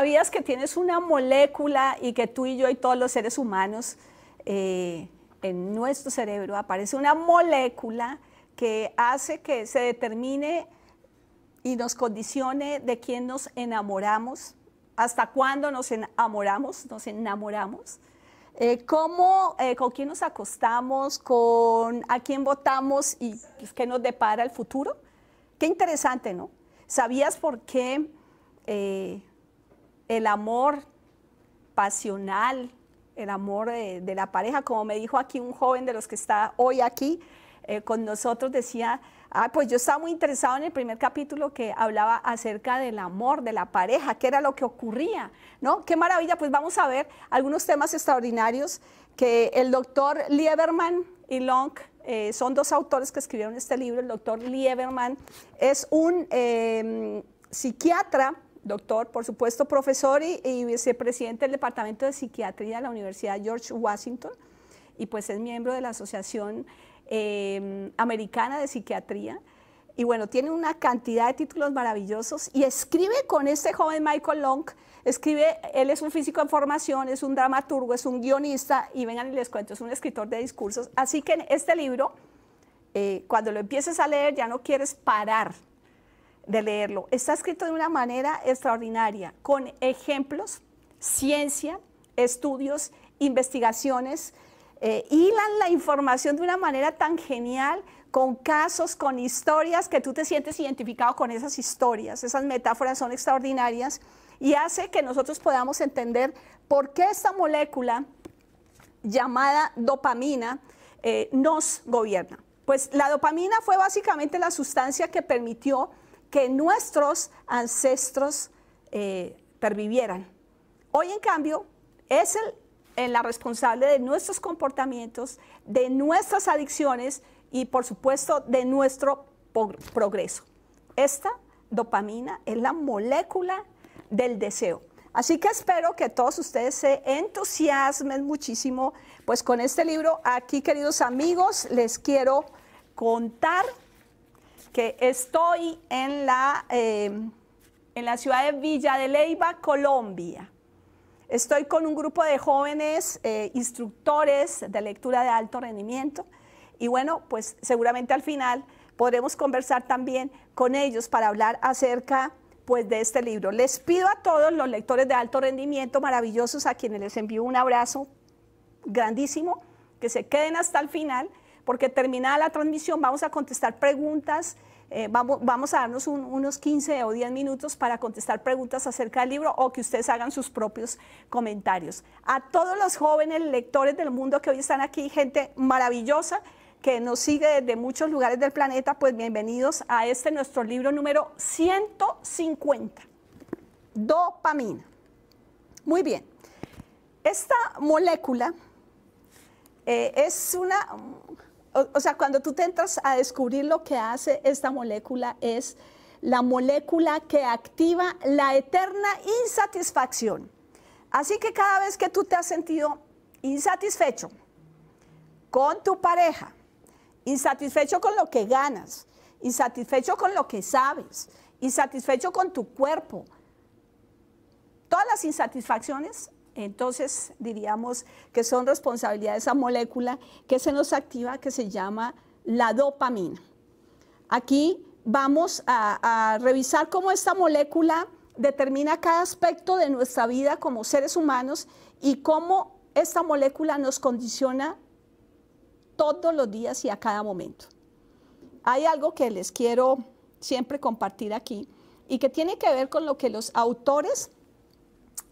¿Sabías que tienes una molécula y que tú y yo y todos los seres humanos eh, en nuestro cerebro aparece una molécula que hace que se determine y nos condicione de quién nos enamoramos, hasta cuándo nos enamoramos, nos enamoramos, eh, cómo, eh, con quién nos acostamos, con a quién votamos y pues, qué nos depara el futuro. Qué interesante, ¿no? ¿Sabías por qué el amor pasional, el amor de, la pareja, como me dijo aquí un joven de los que está hoy aquí eh, con nosotros, decía, ah, pues yo estaba muy interesado en el primer capítulo que hablaba acerca del amor, de la pareja, qué era lo que ocurría, ¿no? Qué maravilla, pues vamos a ver algunos temas extraordinarios que el doctor Lieberman y Long, eh, son dos autores que escribieron este libro, el doctor Lieberman es un em, psiquiatra, doctor, por supuesto, profesor y, vicepresidente del Departamento de Psiquiatría de la Universidad George Washington, y pues es miembro de la Asociación em, Americana de Psiquiatría. Y bueno, tiene una cantidad de títulos maravillosos y escribe con este joven Michael Long, escribe, él es un físico en formación, es un dramaturgo, es un guionista y vengan y les cuento, es un escritor de discursos. Así que en este libro, eh, cuando lo empieces a leer, ya no quieres parar, de leerlo. Está escrito de una manera extraordinaria, con ejemplos, ciencia, estudios, investigaciones, eh, hilan la información de una manera tan genial, con casos, con historias, que tú te sientes identificado con esas historias. Esas metáforas son extraordinarias y hace que nosotros podamos entender por qué esta molécula llamada dopamina eh, nos gobierna. Pues la dopamina fue básicamente la sustancia que permitió que nuestros ancestros eh, pervivieran. Hoy, en cambio, es el, la responsable de nuestros comportamientos, de nuestras adicciones y, por supuesto, de nuestro progreso. Esta dopamina es la molécula del deseo. Así que espero que todos ustedes se entusiasmen muchísimo pues con este libro. Aquí, queridos amigos, les quiero contar que estoy en la, em, en la ciudad de Villa de Leyva, Colombia. Estoy con un grupo de jóvenes eh, instructores de lectura de alto rendimiento y bueno, pues seguramente al final podremos conversar también con ellos para hablar acerca pues de este libro. Les pido a todos los lectores de alto rendimiento maravillosos a quienes les envío un abrazo grandísimo, que se queden hasta el final porque terminada la transmisión vamos a contestar preguntas. Eh, vamos, vamos, a darnos unos 15 o 10 minutos para contestar preguntas acerca del libro o que ustedes hagan sus propios comentarios. A todos los jóvenes lectores del mundo que hoy están aquí, gente maravillosa que nos sigue desde muchos lugares del planeta, pues bienvenidos a este nuestro libro número 150, dopamina. Muy bien, esta molécula eh, es una o, sea, cuando tú te entras a descubrir lo que hace esta molécula es la molécula que activa la eterna insatisfacción. Así que cada vez que tú te has sentido insatisfecho con tu pareja, insatisfecho con lo que ganas, insatisfecho con lo que sabes, insatisfecho con tu cuerpo, todas las insatisfacciones entonces diríamos que son responsabilidad de esa molécula que se nos activa, que se llama la dopamina. Aquí vamos a, revisar cómo esta molécula determina cada aspecto de nuestra vida como seres humanos y cómo esta molécula nos condiciona todos los días y a cada momento. Hay algo que les quiero siempre compartir aquí y que tiene que ver con lo que los autores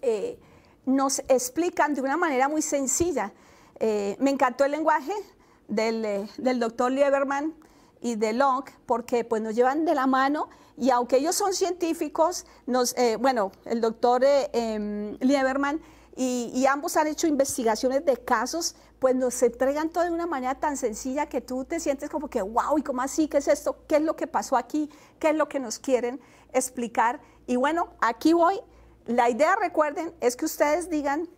eh, nos explican de una manera muy sencilla. Eh, me encantó el lenguaje del, eh, doctor Lieberman y de Long, porque pues nos llevan de la mano y aunque ellos son científicos, nos, eh, bueno, el doctor em, Lieberman y, ambos han hecho investigaciones de casos, pues nos entregan todo de una manera tan sencilla que tú te sientes como que, wow, ¿y cómo así? ¿Qué es esto? ¿Qué es lo que pasó aquí? ¿Qué es lo que nos quieren explicar? Y bueno, aquí voy la idea, recuerden, es que ustedes digan,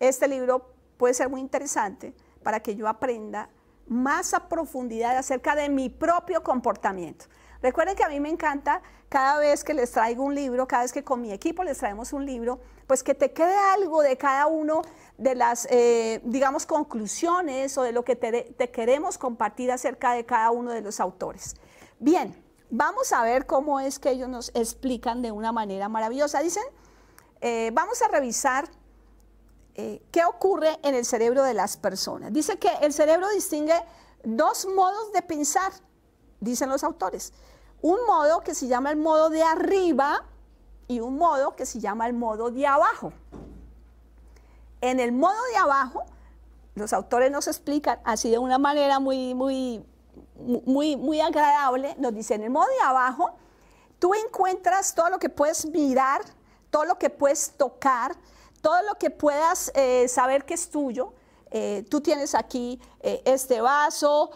este libro puede ser muy interesante para que yo aprenda más a profundidad acerca de mi propio comportamiento. Recuerden que a mí me encanta cada vez que les traigo un libro, cada vez que con mi equipo les traemos un libro, pues que te quede algo de cada uno de las, eh, digamos, conclusiones o de lo que te queremos compartir acerca de cada uno de los autores. Bien, Vamos a ver cómo es que ellos nos explican de una manera maravillosa. Dicen, eh, vamos a revisar eh, qué ocurre en el cerebro de las personas. Dice que el cerebro distingue dos modos de pensar, dicen los autores. Un modo que se llama el modo de arriba y un modo que se llama el modo de abajo. En el modo de abajo, los autores nos explican así de una manera muy, muy muy, muy agradable, nos dice, en el modo de abajo, tú encuentras todo lo que puedes mirar, todo lo que puedes tocar, todo lo que puedas eh, saber que es tuyo. Eh, tú tienes aquí eh, este vaso,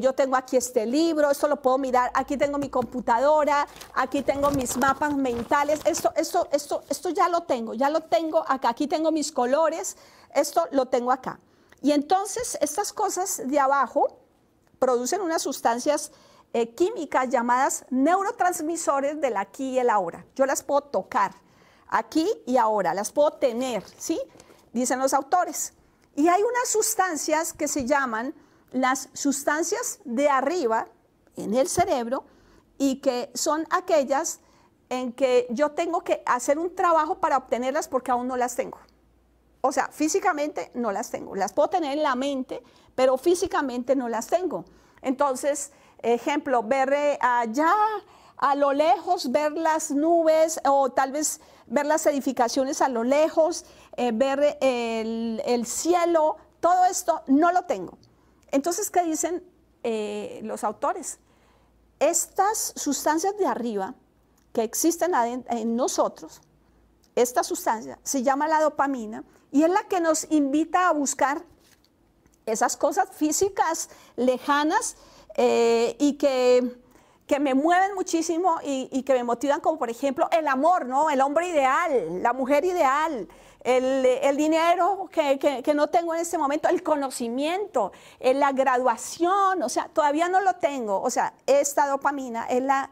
yo tengo aquí este libro, esto lo puedo mirar, aquí tengo mi computadora, aquí tengo mis mapas mentales, esto, esto, esto, esto ya lo tengo, ya lo tengo acá, aquí tengo mis colores, esto lo tengo acá. Y entonces estas cosas de abajo producen unas sustancias eh, químicas llamadas neurotransmisores del aquí y el ahora. Yo las puedo tocar aquí y ahora, las puedo tener, ¿sí? Dicen los autores. Y hay unas sustancias que se llaman las sustancias de arriba en el cerebro y que son aquellas en que yo tengo que hacer un trabajo para obtenerlas porque aún no las tengo. O sea, físicamente no las tengo. Las puedo tener en la mente, pero físicamente no las tengo. Entonces, ejemplo, ver eh, allá a lo lejos, ver las nubes o tal vez ver las edificaciones a lo lejos, eh, ver el, cielo, todo esto no lo tengo. Entonces, ¿qué dicen eh, los autores? Estas sustancias de arriba que existen en nosotros, esta sustancia se llama la dopamina y es la que nos invita a buscar esas cosas físicas lejanas eh, y que, me mueven muchísimo y, que me motivan, como por ejemplo el amor, ¿no? El hombre ideal, la mujer ideal. El, dinero que, no tengo en este momento, el conocimiento, eh, la graduación, o sea, todavía no lo tengo. O sea, esta dopamina es la,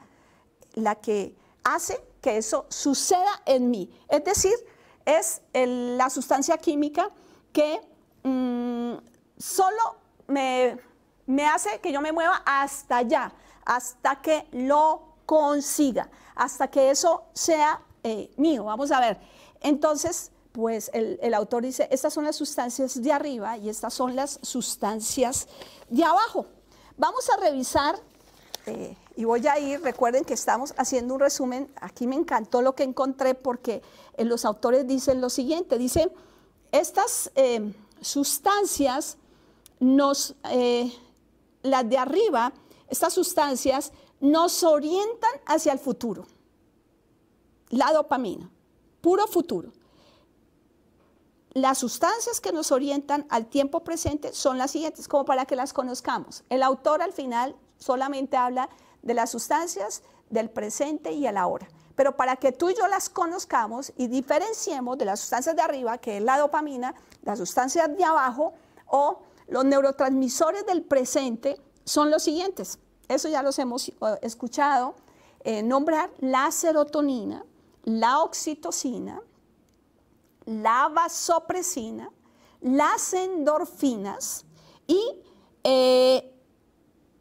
la que hace que eso suceda en mí. Es decir, es la sustancia química que mm, solo me, hace que yo me mueva hasta allá, hasta que lo consiga, hasta que eso sea eh, mío. Vamos a ver. Entonces, pues el, autor dice, estas son las sustancias de arriba y estas son las sustancias de abajo. Vamos a revisar, eh, y voy a ir, recuerden que estamos haciendo un resumen, aquí me encantó lo que encontré porque eh, los autores dicen lo siguiente, dicen, estas sustancias nos, eh, las de arriba, estas sustancias, nos orientan hacia el futuro. La dopamina, puro futuro. Las sustancias que nos orientan al tiempo presente son las siguientes, como para que las conozcamos. El autor al final solamente habla de las sustancias del presente y el ahora. Pero para que tú y yo las conozcamos y diferenciemos de las sustancias de arriba, que es la dopamina, las sustancias de abajo o los neurotransmisores del presente son los siguientes. Eso ya los hemos eh, escuchado eh, nombrar la serotonina, la oxitocina, la vasopresina, las endorfinas y eh,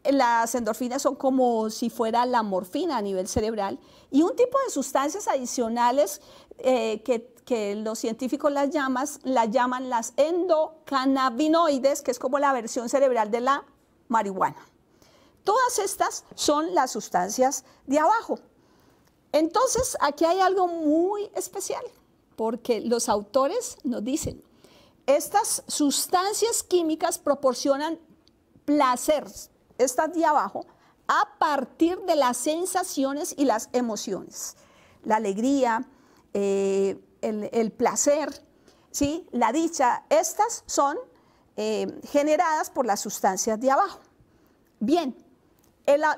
las endorfinas son como si fuera la morfina a nivel cerebral y un tipo de sustancias adicionales que que los científicos las, llamas, las llaman las endocannabinoides, que es como la versión cerebral de la marihuana. Todas estas son las sustancias de abajo. Entonces, aquí hay algo muy especial, porque los autores nos dicen, estas sustancias químicas proporcionan placer, estas de abajo, a partir de las sensaciones y las emociones. La alegría, eh, el, placer, ¿sí? la dicha, estas son eh, generadas por las sustancias de abajo. Bien,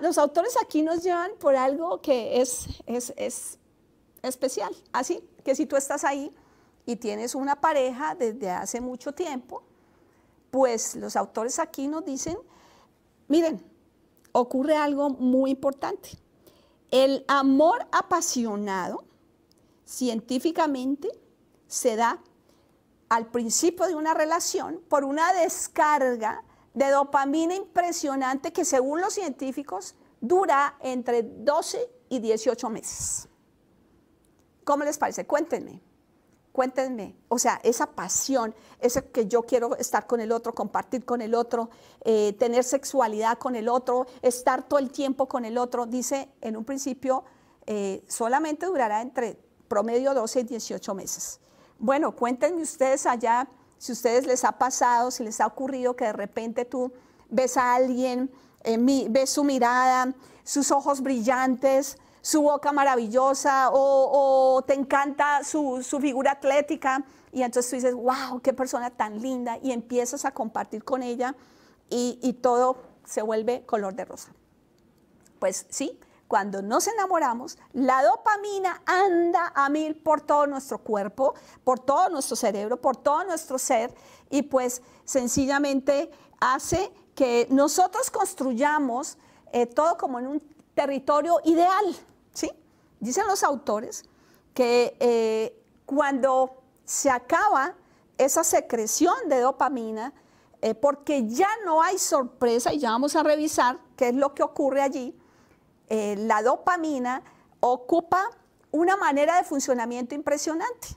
los autores aquí nos llevan por algo que es, es especial, así que si tú estás ahí y tienes una pareja desde hace mucho tiempo, pues los autores aquí nos dicen, miren, ocurre algo muy importante. El amor apasionado científicamente se da al principio de una relación por una descarga de dopamina impresionante que según los científicos dura entre 12 y 18 meses. ¿Cómo les parece? Cuéntenme, cuéntenme. O sea, esa pasión, ese que yo quiero estar con el otro, compartir con el otro, eh, tener sexualidad con el otro, estar todo el tiempo con el otro, dice en un principio, eh, solamente durará entre promedio 12 y 18 meses. Bueno, cuéntenme ustedes allá si ustedes les ha pasado, si les ha ocurrido que de repente tú ves a alguien, eh, ves su mirada, sus ojos brillantes, su boca maravillosa o, te encanta su, figura atlética y entonces tú dices, wow, qué persona tan linda y empiezas a compartir con ella y, y todo se vuelve color de rosa. Pues sí, cuando nos enamoramos, la dopamina anda a mil por todo nuestro cuerpo, por todo nuestro cerebro, por todo nuestro ser y pues sencillamente hace que nosotros construyamos eh, todo como en un territorio ideal, ¿sí? Dicen los autores que eh, cuando se acaba esa secreción de dopamina, eh, porque ya no hay sorpresa, y ya vamos a revisar qué es lo que ocurre allí, eh, la dopamina ocupa una manera de funcionamiento impresionante.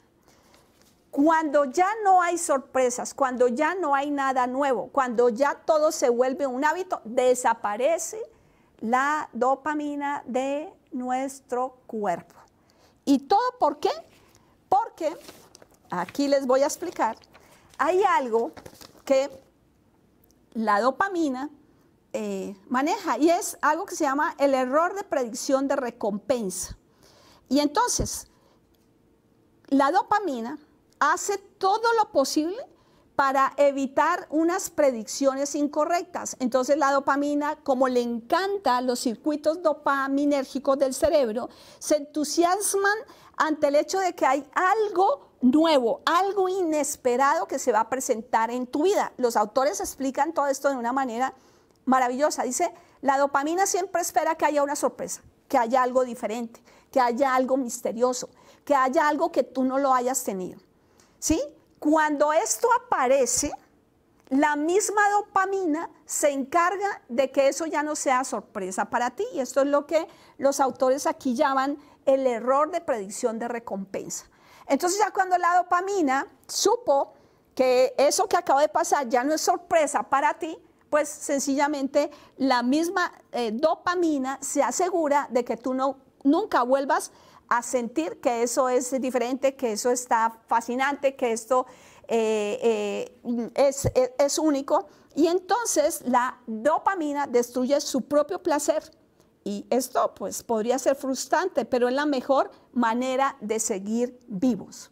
Cuando ya no hay sorpresas, cuando ya no hay nada nuevo, cuando ya todo se vuelve un hábito, desaparece la dopamina de nuestro cuerpo. ¿Y todo por qué? Porque, aquí les voy a explicar, hay algo que la dopamina eh, maneja y es algo que se llama el error de predicción de recompensa. Y entonces, la dopamina hace todo lo posible para evitar unas predicciones incorrectas. Entonces la dopamina, como le encanta los circuitos dopaminérgicos del cerebro, se entusiasman ante el hecho de que hay algo nuevo, algo inesperado que se va a presentar en tu vida. Los autores explican todo esto de una manera maravillosa. Dice, la dopamina siempre espera que haya una sorpresa, que haya algo diferente, que haya algo misterioso, que haya algo que tú no lo hayas tenido. ¿Sí? Cuando esto aparece, la misma dopamina se encarga de que eso ya no sea sorpresa para ti. Y esto es lo que los autores aquí llaman el error de predicción de recompensa. Entonces ya cuando la dopamina supo que eso que acaba de pasar ya no es sorpresa para ti, pues sencillamente la misma eh, dopamina se asegura de que tú no, nunca vuelvas a sentir que eso es diferente, que eso está fascinante, que esto eh, eh, es, e, es único. Y entonces la dopamina destruye su propio placer. Y esto pues podría ser frustrante, pero es la mejor manera de seguir vivos.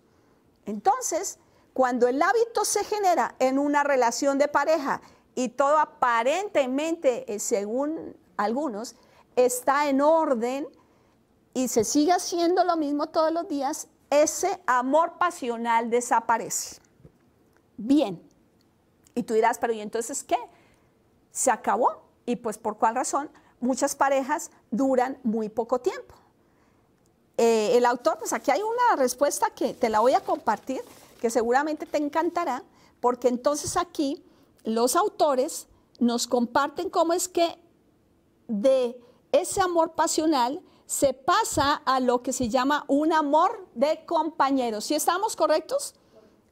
Entonces, cuando el hábito se genera en una relación de pareja y todo aparentemente, eh, según algunos, está en orden y se sigue haciendo lo mismo todos los días, ese amor pasional desaparece. Bien. Y tú dirás, pero ¿y entonces qué? Se acabó. ¿Y pues por cuál razón? Muchas parejas duran muy poco tiempo. Eh, el autor, pues aquí hay una respuesta que te la voy a compartir, que seguramente te encantará, porque entonces aquí los autores nos comparten cómo es que de ese amor pasional se pasa a lo que se llama un amor de compañeros. Si estamos correctos?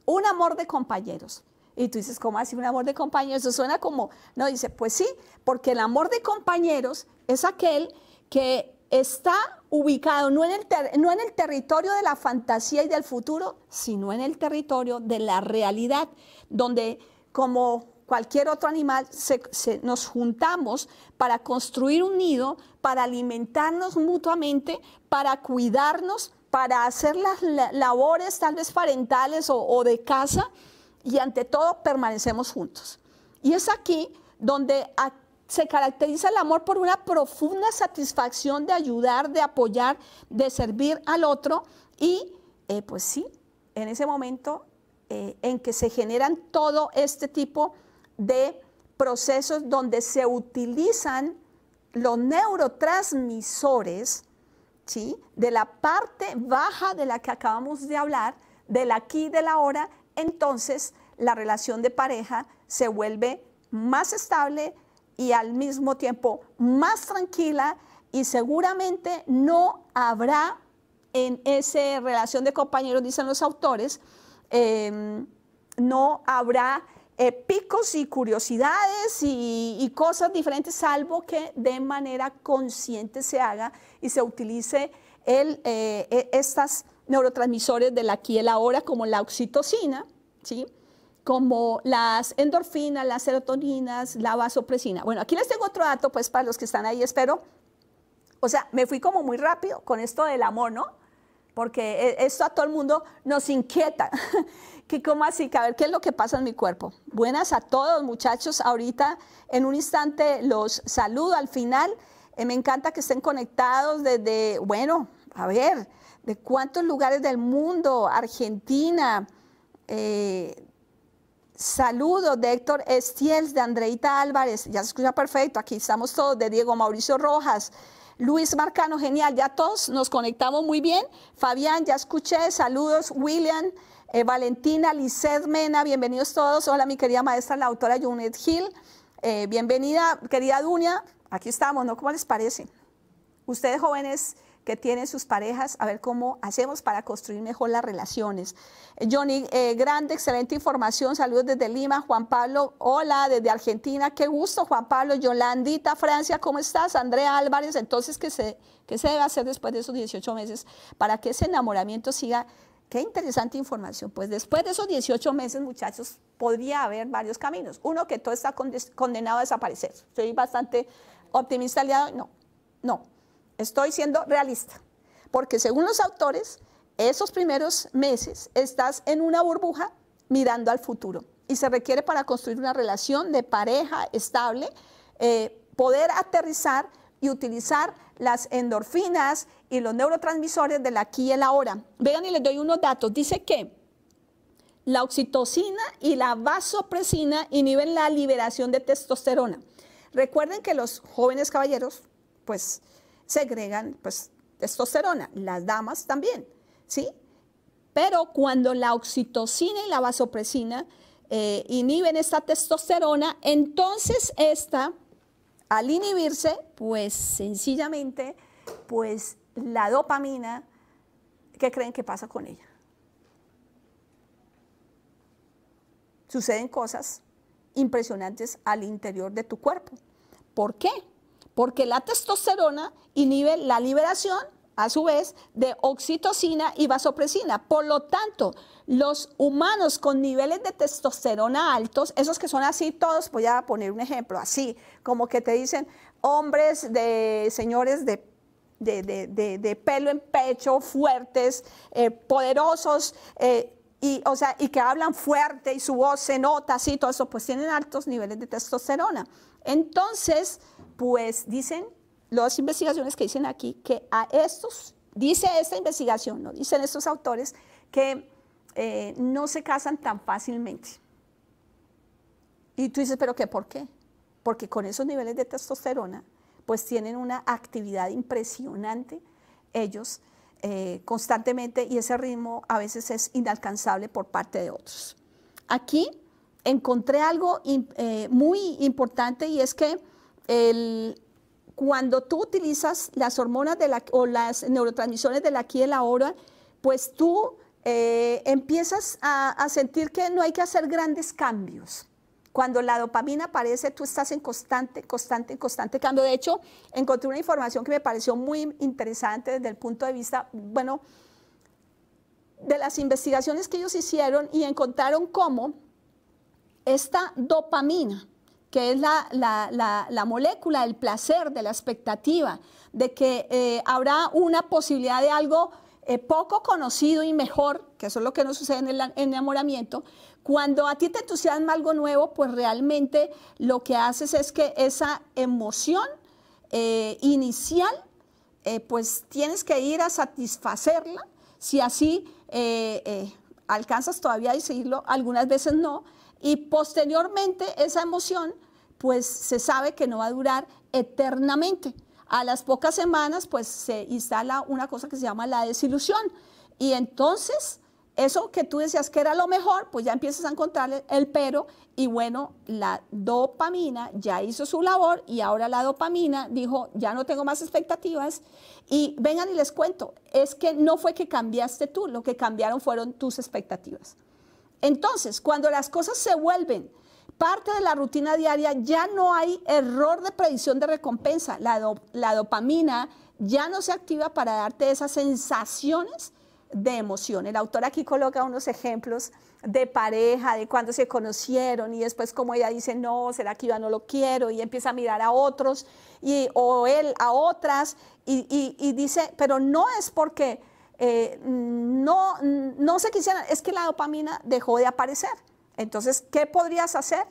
Un amor de compañeros. Y tú dices, ¿cómo así un amor de compañeros? Eso suena como, no, dice, pues sí, porque el amor de compañeros es aquel que está ubicado no en, el no en el territorio de la fantasía y del futuro, sino en el territorio de la realidad, donde como cualquier otro animal, se, nos juntamos para construir un nido, para alimentarnos mutuamente, para cuidarnos, para hacer las labores tal vez parentales o, de casa y ante todo permanecemos juntos. Y es aquí donde se caracteriza el amor por una profunda satisfacción de ayudar, de apoyar, de servir al otro y eh, pues sí, en ese momento eh, en que se generan todo este tipo de de procesos donde se utilizan los neurotransmisores ¿sí? de la parte baja de la que acabamos de hablar, del aquí y la hora entonces la relación de pareja se vuelve más estable y al mismo tiempo más tranquila y seguramente no habrá en esa relación de compañeros, dicen los autores, em, no habrá eh, picos y curiosidades y, cosas diferentes, salvo que de manera consciente se haga y se utilice el, eh, e, estas neurotransmisores de aquí y el ahora, como la oxitocina, ¿sí? como las endorfinas, las serotoninas, la vasopresina. Bueno, aquí les tengo otro dato, pues para los que están ahí, espero. O sea, me fui como muy rápido con esto del amor, ¿no? porque e, esto a todo el mundo nos inquieta. que cómo así, a ver qué es lo que pasa en mi cuerpo. Buenas a todos muchachos, ahorita en un instante los saludo al final. Eh, me encanta que estén conectados desde, bueno, a ver, de cuántos lugares del mundo, Argentina. Eh, saludo de Héctor Estiels, de Andreita Álvarez, ya se escucha perfecto, aquí estamos todos, de Diego Mauricio Rojas, Luis Marcano, genial, ya todos nos conectamos muy bien. Fabián, ya escuché, saludos. William, eh, Valentina, Lizeth Mena, bienvenidos todos. Hola, mi querida maestra, la autora Junet Hill. Eh, bienvenida, querida Dunia. Aquí estamos, ¿no? ¿Cómo les parece? Ustedes jóvenes que tienen sus parejas, a ver cómo hacemos para construir mejor las relaciones. Johnny, eh, grande, excelente información, saludos desde Lima, Juan Pablo, hola, desde Argentina, qué gusto, Juan Pablo, Yolandita, Francia, ¿cómo estás? Andrea Álvarez, entonces, ¿qué se, qué se debe hacer después de esos 18 meses para que ese enamoramiento siga Qué interesante información. Pues después de esos 18 meses, muchachos, podría haber varios caminos. Uno, que todo está condenado a desaparecer. Soy bastante optimista aliado. No, no. Estoy siendo realista, porque según los autores, esos primeros meses estás en una burbuja mirando al futuro y se requiere para construir una relación de pareja estable, eh, poder aterrizar y utilizar las endorfinas y los neurotransmisores del aquí y la ahora. Vean y les doy unos datos. Dice que la oxitocina y la vasopresina inhiben la liberación de testosterona. Recuerden que los jóvenes caballeros, pues segregan pues, testosterona, las damas también, ¿sí? Pero cuando la oxitocina y la vasopresina eh, inhiben esta testosterona, entonces esta, al inhibirse, pues sencillamente, pues la dopamina, ¿qué creen que pasa con ella? Suceden cosas impresionantes al interior de tu cuerpo. ¿Por qué? porque la testosterona inhibe la liberación, a su vez, de oxitocina y vasopresina. Por lo tanto, los humanos con niveles de testosterona altos, esos que son así todos, pues voy a poner un ejemplo, así, como que te dicen hombres de señores de de, pelo en pecho, fuertes, eh, poderosos, eh, y, o sea, y que hablan fuerte y su voz se nota, así, todo eso, pues tienen altos niveles de testosterona. Entonces, pues dicen las investigaciones que dicen aquí que a estos, dice esta investigación, ¿no? dicen estos autores que eh, no se casan tan fácilmente. Y tú dices, pero ¿qué por qué? Porque con esos niveles de testosterona, pues tienen una actividad impresionante ellos eh, constantemente y ese ritmo a veces es inalcanzable por parte de otros. Aquí encontré algo eh, muy importante y es que cuando tú utilizas las hormonas de o las neurotransmisiones de la aquí y la ahora, pues tú eh, empiezas a, sentir que no hay que hacer grandes cambios. Cuando la dopamina aparece, tú estás en constante, constante, constante cambio. De hecho, encontré una información que me pareció muy interesante desde el punto de vista, bueno, de las investigaciones que ellos hicieron y encontraron cómo esta dopamina, que es la, molécula del placer, de la expectativa, de que eh, habrá una posibilidad de algo eh, poco conocido y mejor, que eso es lo que nos sucede en el enamoramiento, cuando a ti te entusiasma algo nuevo, pues realmente lo que haces es que esa emoción eh, inicial, pues tienes que ir a satisfacerla, si así alcanzas todavía a decirlo, algunas veces no, y posteriormente esa emoción, pues se sabe que no va a durar eternamente. A las pocas semanas, pues se instala una cosa que se llama la desilusión. Y entonces, eso que tú decías que era lo mejor, pues ya empiezas a encontrar el pero. Y bueno, la dopamina ya hizo su labor y ahora la dopamina dijo, ya no tengo más expectativas. Y vengan y les cuento, es que no fue que cambiaste tú, lo que cambiaron fueron tus expectativas. Entonces, cuando las cosas se vuelven parte de la rutina diaria, ya no hay error de predicción de recompensa. La, dopamina ya no se activa para darte esas sensaciones de emoción. El autor aquí coloca unos ejemplos de pareja, de cuando se conocieron y después como ella dice, no, será que yo no lo quiero y empieza a mirar a otros y, o él a otras y dice, pero no es porque eh, no, no se quisieran, es que la dopamina dejó de aparecer. Entonces, ¿qué podrías hacer?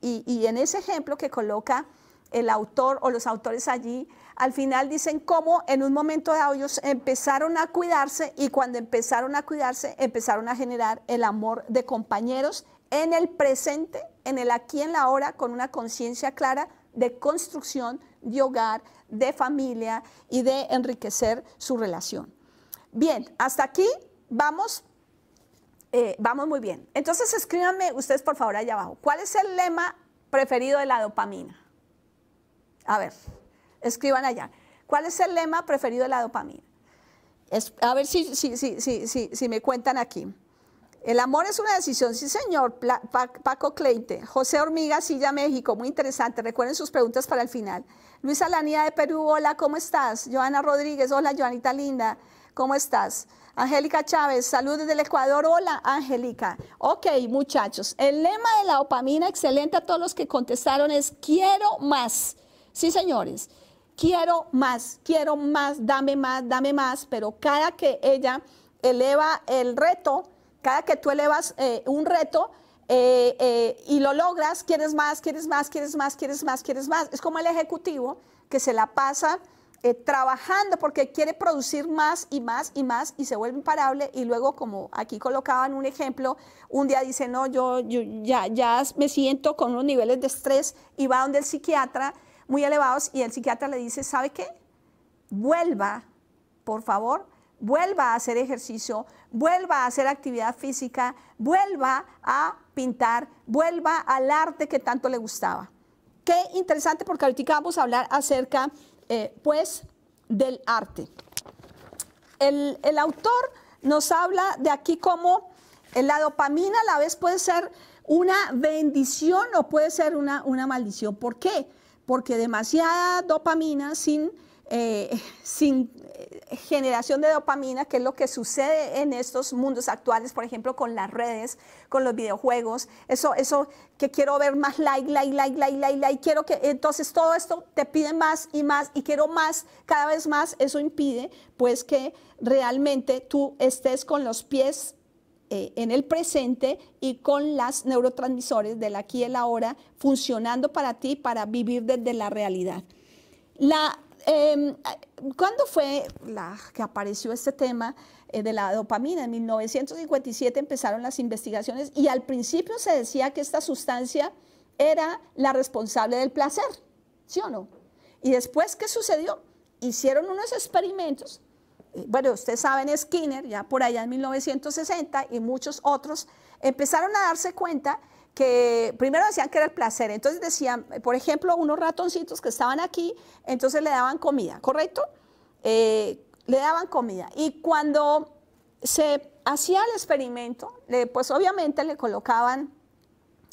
Y, y en ese ejemplo que coloca el autor o los autores allí, al final dicen cómo en un momento de ellos empezaron a cuidarse y cuando empezaron a cuidarse empezaron a generar el amor de compañeros en el presente, en el aquí, en la hora, con una conciencia clara de construcción de hogar, de familia y de enriquecer su relación. Bien, hasta aquí vamos, eh, vamos muy bien. Entonces escríbanme ustedes por favor allá abajo, ¿cuál es el lema preferido de la dopamina? A ver, escriban allá. ¿Cuál es el lema preferido de la dopamina? a ver si, si, me cuentan aquí. El amor es una decisión, sí señor, Paco Cleite. José Hormiga, Silla México, muy interesante. Recuerden sus preguntas para el final. Luis Alanía de Perú, hola, ¿cómo estás? Joana Rodríguez, hola, Joanita Linda. ¿Cómo estás? Angélica Chávez, salud desde el Ecuador. Hola, Angélica. Ok, muchachos, el lema de la opamina excelente a todos los que contestaron, es quiero más. Sí, señores, quiero más, quiero más, dame más, dame más, pero cada que ella eleva el reto, cada que tú elevas eh, un reto, eh, eh, y lo logras, quieres más, quieres más, quieres más, quieres más, quieres más. Es como el ejecutivo que se la pasa eh, trabajando porque quiere producir más y más y más y se vuelve imparable y luego como aquí colocaban un ejemplo, un día dice, no, yo, ya, ya me siento con unos niveles de estrés y va donde el psiquiatra muy elevados y el psiquiatra le dice, ¿sabe qué? Vuelva, por favor, vuelva a hacer ejercicio, vuelva a hacer actividad física, vuelva a pintar, vuelva al arte que tanto le gustaba. Qué interesante porque ahorita vamos a hablar acerca eh, pues del arte. El, autor nos habla de aquí como la dopamina a la vez puede ser una bendición o puede ser una, una maldición. ¿Por qué? Porque demasiada dopamina sin, eh, sin generación de dopamina, que es lo que sucede en estos mundos actuales, por ejemplo, con las redes, con los videojuegos, eso, eso que quiero ver más like, like, like, like, like, like, quiero que, entonces todo esto te pide más y más y quiero más, cada vez más, eso impide pues que realmente tú estés con los pies eh, en el presente y con las neurotransmisores del aquí y el ahora funcionando para ti, para vivir desde la realidad. La Em, ah, ¿Cuándo fue la, que apareció este tema eh, de la dopamina? En 1957 empezaron las investigaciones y al principio se decía que esta sustancia era la responsable del placer, ¿sí o no? Y después, ¿qué sucedió? Hicieron unos experimentos eh, bueno, ustedes saben, Skinner, ya por allá en 1960 y muchos otros, empezaron a darse cuenta que primero decían que era el placer, entonces decían, por ejemplo, unos ratoncitos que estaban aquí, entonces le daban comida, ¿correcto? Eh, le daban comida. Y cuando se hacía el experimento, pues obviamente le colocaban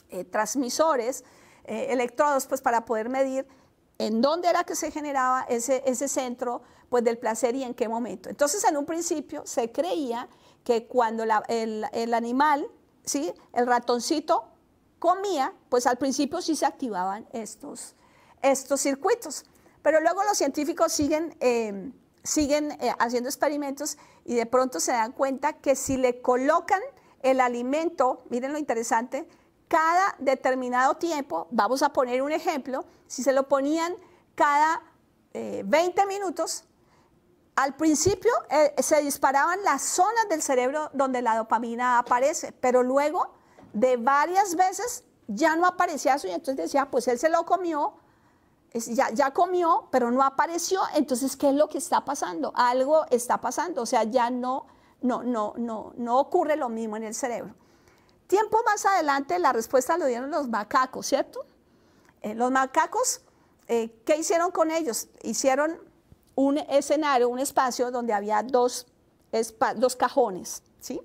eh, transmisores, eh, electrodos, pues para poder medir en dónde era que se generaba ese, ese centro pues del placer y en qué momento. Entonces en un principio se creía que cuando el, el, animal, ¿sí? el ratoncito comía, pues al principio sí se activaban estos, estos circuitos. Pero luego los científicos siguen, em, siguen eh, haciendo experimentos y de pronto se dan cuenta que si le colocan el alimento, miren lo interesante, cada determinado tiempo, vamos a poner un ejemplo, si se lo ponían cada 20 eh, minutos, al principio eh, se disparaban las zonas del cerebro donde la dopamina aparece, pero luego de varias veces ya no aparecía eso y entonces decía, pues él se lo comió, ya, comió, pero no apareció, entonces, ¿qué es lo que está pasando? Algo está pasando, o sea, ya no, no, no, no, no ocurre lo mismo en el cerebro. Tiempo más adelante la respuesta lo dieron los macacos, ¿cierto? Eh, los macacos, eh, ¿qué hicieron con ellos? Hicieron un escenario, un espacio donde había dos, dos cajones, ¿sí?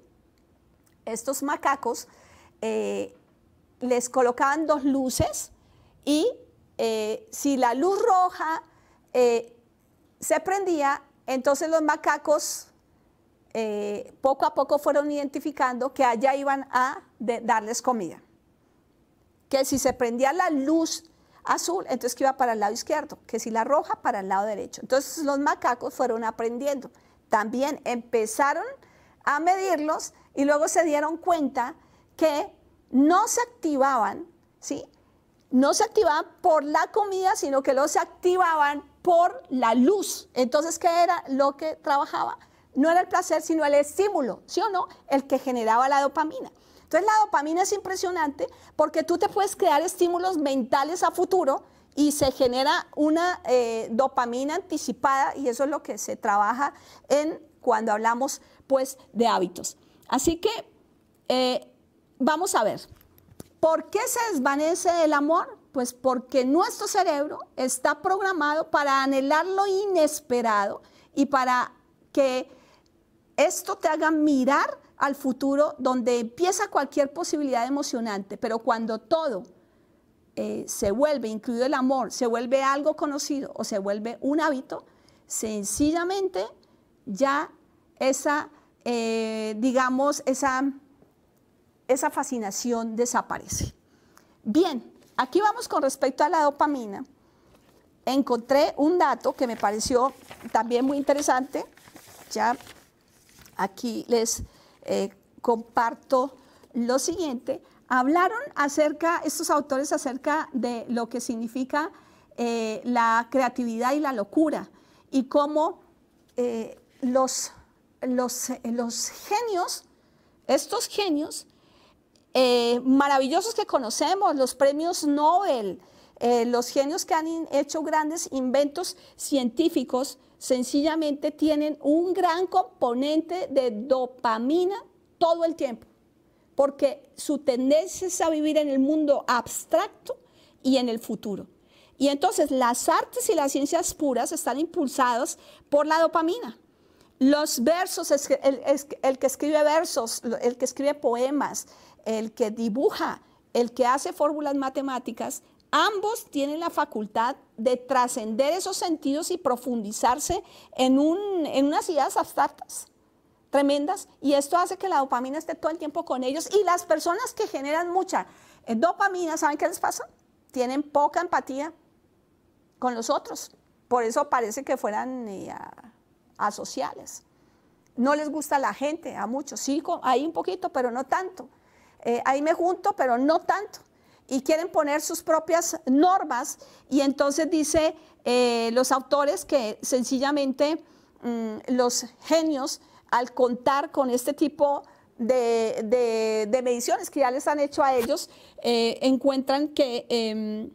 Estos macacos eh, les colocaban dos luces y eh, si la luz roja eh, se prendía, entonces los macacos poco a poco fueron identificando que allá iban a darles comida. Que si se prendía la luz azul, entonces que iba para el lado izquierdo, que si la roja para el lado derecho. Entonces los macacos fueron aprendiendo. También empezaron a medirlos y luego se dieron cuenta que no se activaban, ¿sí? No se activaban por la comida, sino que se activaban por la luz. Entonces, ¿qué era lo que trabajaba? No era el placer, sino el estímulo, ¿sí o no? El que generaba la dopamina. Entonces, la dopamina es impresionante porque tú te puedes crear estímulos mentales a futuro y se genera una eh, dopamina anticipada y eso es lo que se trabaja en cuando hablamos pues de hábitos. Así que eh, vamos a ver, ¿por qué se desvanece el amor? Pues porque nuestro cerebro está programado para anhelar lo inesperado y para que esto te haga mirar al futuro donde empieza cualquier posibilidad emocionante, pero cuando todo eh, se vuelve, incluido el amor, se vuelve algo conocido o se vuelve un hábito, sencillamente ya esa, eh, digamos, esa esa fascinación desaparece. Bien, aquí vamos con respecto a la dopamina. Encontré un dato que me pareció también muy interesante. Ya aquí les eh, comparto lo siguiente. Hablaron acerca, estos autores, acerca de lo que significa eh, la creatividad y la locura y cómo eh, los genios, estos genios, eh, maravillosos que conocemos, los premios Nobel, eh, los genios que han hecho grandes inventos científicos, sencillamente tienen un gran componente de dopamina todo el tiempo, porque su tendencia es a vivir en el mundo abstracto y en el futuro. Y entonces las artes y las ciencias puras están impulsadas por la dopamina. Los versos, el que escribe versos, el que escribe poemas, el que dibuja, el que hace fórmulas matemáticas, ambos tienen la facultad de trascender esos sentidos y profundizarse en, unas ideas abstractas tremendas y esto hace que la dopamina esté todo el tiempo con ellos y las personas que generan mucha eh, dopamina, ¿saben qué les pasa? Tienen poca empatía con los otros, por eso parece que fueran eh, asociales. No les gusta la gente, a muchos, sí, hay un poquito, pero no tanto. Eh, ahí me junto, pero no tanto. Y quieren poner sus propias normas y entonces dice eh, los autores que sencillamente mm, los genios al contar con este tipo de, mediciones que ya les han hecho a ellos, eh, encuentran que em,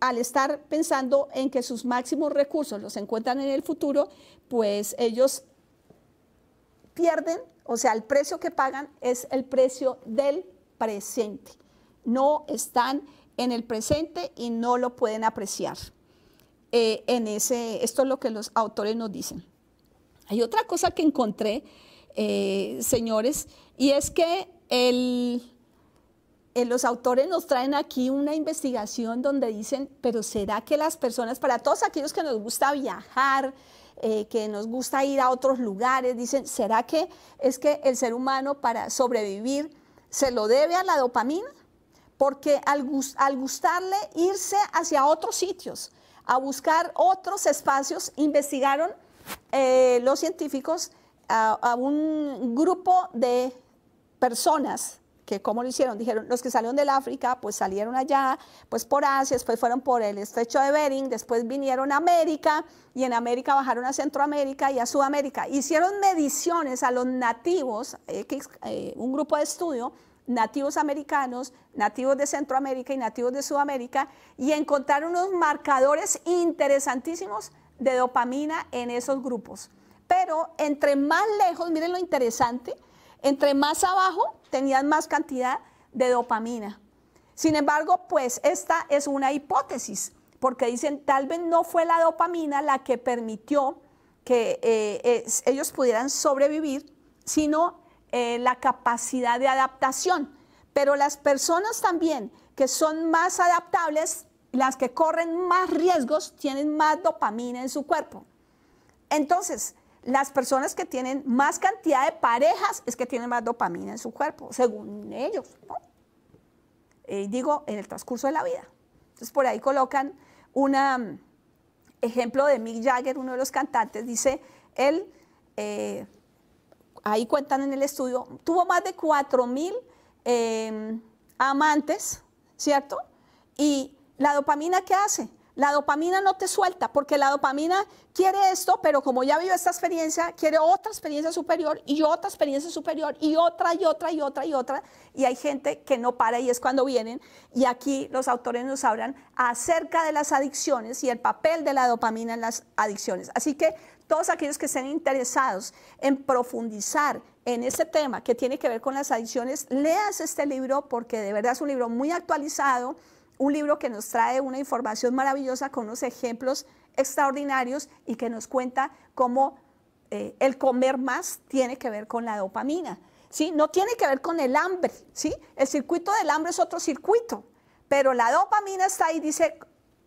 al estar pensando en que sus máximos recursos los encuentran en el futuro, pues ellos pierden o sea, el precio que pagan es el precio del presente. No están en el presente y no lo pueden apreciar. Eh, en ese, esto es lo que los autores nos dicen. Hay otra cosa que encontré, eh, señores, y es que eh, los autores nos traen aquí una investigación donde dicen, pero ¿será que las personas, para todos aquellos que nos gusta viajar, eh, que nos gusta ir a otros lugares, dicen, ¿será que es que el ser humano para sobrevivir se lo debe a la dopamina? Porque al, gustarle irse hacia otros sitios, a buscar otros espacios, investigaron eh, los científicos a un grupo de personas que cómo lo hicieron, dijeron, los que salieron del África, pues salieron allá, pues por Asia, después fueron por el estrecho de Bering, después vinieron a América y en América bajaron a Centroamérica y a Sudamérica. Hicieron mediciones a los nativos, eh, eh, un grupo de estudio, nativos americanos, nativos de Centroamérica y nativos de Sudamérica, y encontraron unos marcadores interesantísimos de dopamina en esos grupos. Pero entre más lejos, miren lo interesante, entre más abajo, tenían más cantidad de dopamina. Sin embargo, pues esta es una hipótesis, porque dicen tal vez no fue la dopamina la que permitió que eh, ellos pudieran sobrevivir, sino eh, la capacidad de adaptación. Pero las personas también que son más adaptables, las que corren más riesgos, tienen más dopamina en su cuerpo. Entonces, las personas que tienen más cantidad de parejas es que tienen más dopamina en su cuerpo, según ellos, ¿no? Eh, digo, en el transcurso de la vida. Entonces, por ahí colocan un mm, ejemplo de Mick Jagger, uno de los cantantes, dice, él, eh, ahí cuentan en el estudio, tuvo más de 4 mil eh, amantes, ¿cierto? Y la dopamina, ¿qué hace? La dopamina no te suelta porque la dopamina quiere esto, pero como ya vivió esta experiencia, quiere otra experiencia superior y otra experiencia superior y otra y otra y otra y otra. Y hay gente que no para y es cuando vienen. Y aquí los autores nos hablan acerca de las adicciones y el papel de la dopamina en las adicciones. Así que todos aquellos que estén interesados en profundizar en ese tema que tiene que ver con las adicciones, leas este libro porque de verdad es un libro muy actualizado un libro que nos trae una información maravillosa con unos ejemplos extraordinarios y que nos cuenta cómo eh, el comer más tiene que ver con la dopamina. ¿sí? No tiene que ver con el hambre. ¿sí? El circuito del hambre es otro circuito, pero la dopamina está ahí, dice,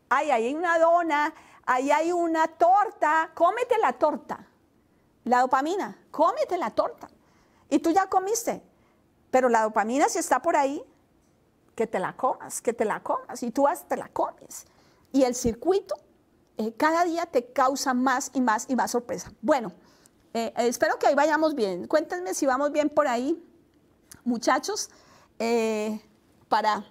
ahí hay una dona, ahí hay una torta, cómete la torta. La dopamina, cómete la torta. Y tú ya comiste, pero la dopamina si está por ahí, que te la comas, que te la comas, y tú vas, te la comes. Y el circuito eh, cada día te causa más y más y más sorpresa. Bueno, eh, espero que ahí vayamos bien. Cuéntenme si vamos bien por ahí, muchachos, eh, para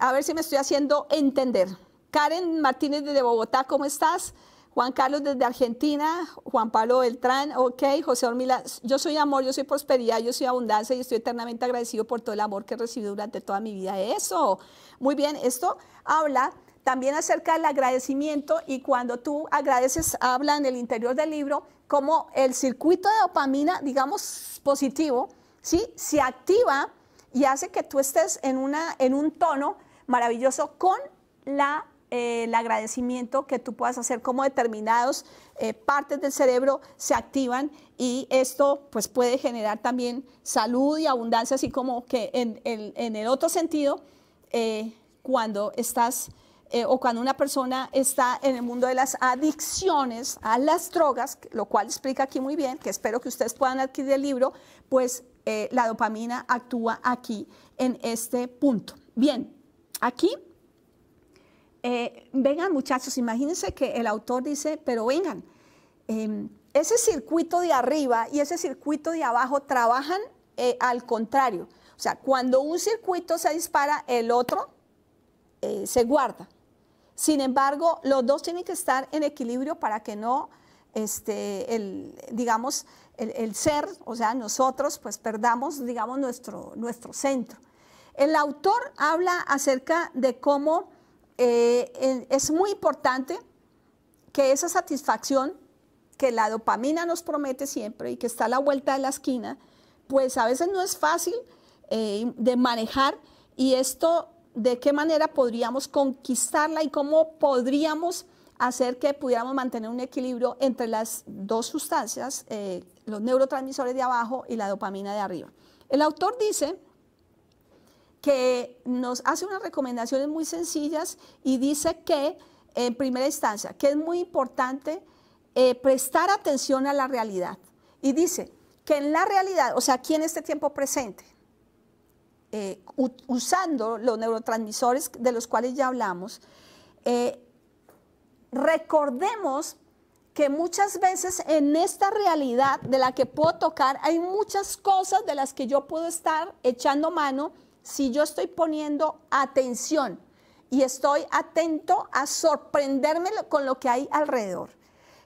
a ver si me estoy haciendo entender. Karen Martínez de Bogotá, ¿cómo estás? Juan Carlos desde Argentina, Juan Pablo Beltrán, ok, José Ormila, yo soy amor, yo soy prosperidad, yo soy abundancia y estoy eternamente agradecido por todo el amor que he recibido durante toda mi vida. Eso, muy bien, esto habla también acerca del agradecimiento y cuando tú agradeces, habla en el interior del libro como el circuito de dopamina, digamos positivo, ¿sí? se activa y hace que tú estés en, una, en un tono maravilloso con la eh, el agradecimiento que tú puedas hacer, como determinados eh, partes del cerebro se activan y esto pues puede generar también salud y abundancia, así como que en, el otro sentido, eh, cuando estás... o cuando una persona está en el mundo de las adicciones a las drogas, lo cual explica aquí muy bien, que espero que ustedes puedan adquirir el libro, pues la dopamina actúa aquí en este punto. Bien, aquí eh, vengan muchachos, imagínense que el autor dice, pero vengan, em, ese circuito de arriba y ese circuito de abajo trabajan eh, al contrario. O sea, cuando un circuito se dispara, el otro eh, se guarda. Sin embargo, los dos tienen que estar en equilibrio para que no, este, el, digamos, el, el, ser, o sea, nosotros, pues perdamos, digamos, nuestro, nuestro centro. El autor habla acerca de cómo eh, es muy importante que esa satisfacción que la dopamina nos promete siempre y que está a la vuelta de la esquina, pues a veces no es fácil eh, de manejar y esto de qué manera podríamos conquistarla y cómo podríamos hacer que pudiéramos mantener un equilibrio entre las dos sustancias, eh, los neurotransmisores de abajo y la dopamina de arriba. El autor dice que nos hace unas recomendaciones muy sencillas y dice que, en primera instancia, que es muy importante eh, prestar atención a la realidad. Y dice que en la realidad, o sea, aquí en este tiempo presente, eh, usando los neurotransmisores de los cuales ya hablamos, eh, recordemos que muchas veces en esta realidad de la que puedo tocar hay muchas cosas de las que yo puedo estar echando mano si yo estoy poniendo atención y estoy atento a sorprenderme con lo que hay alrededor.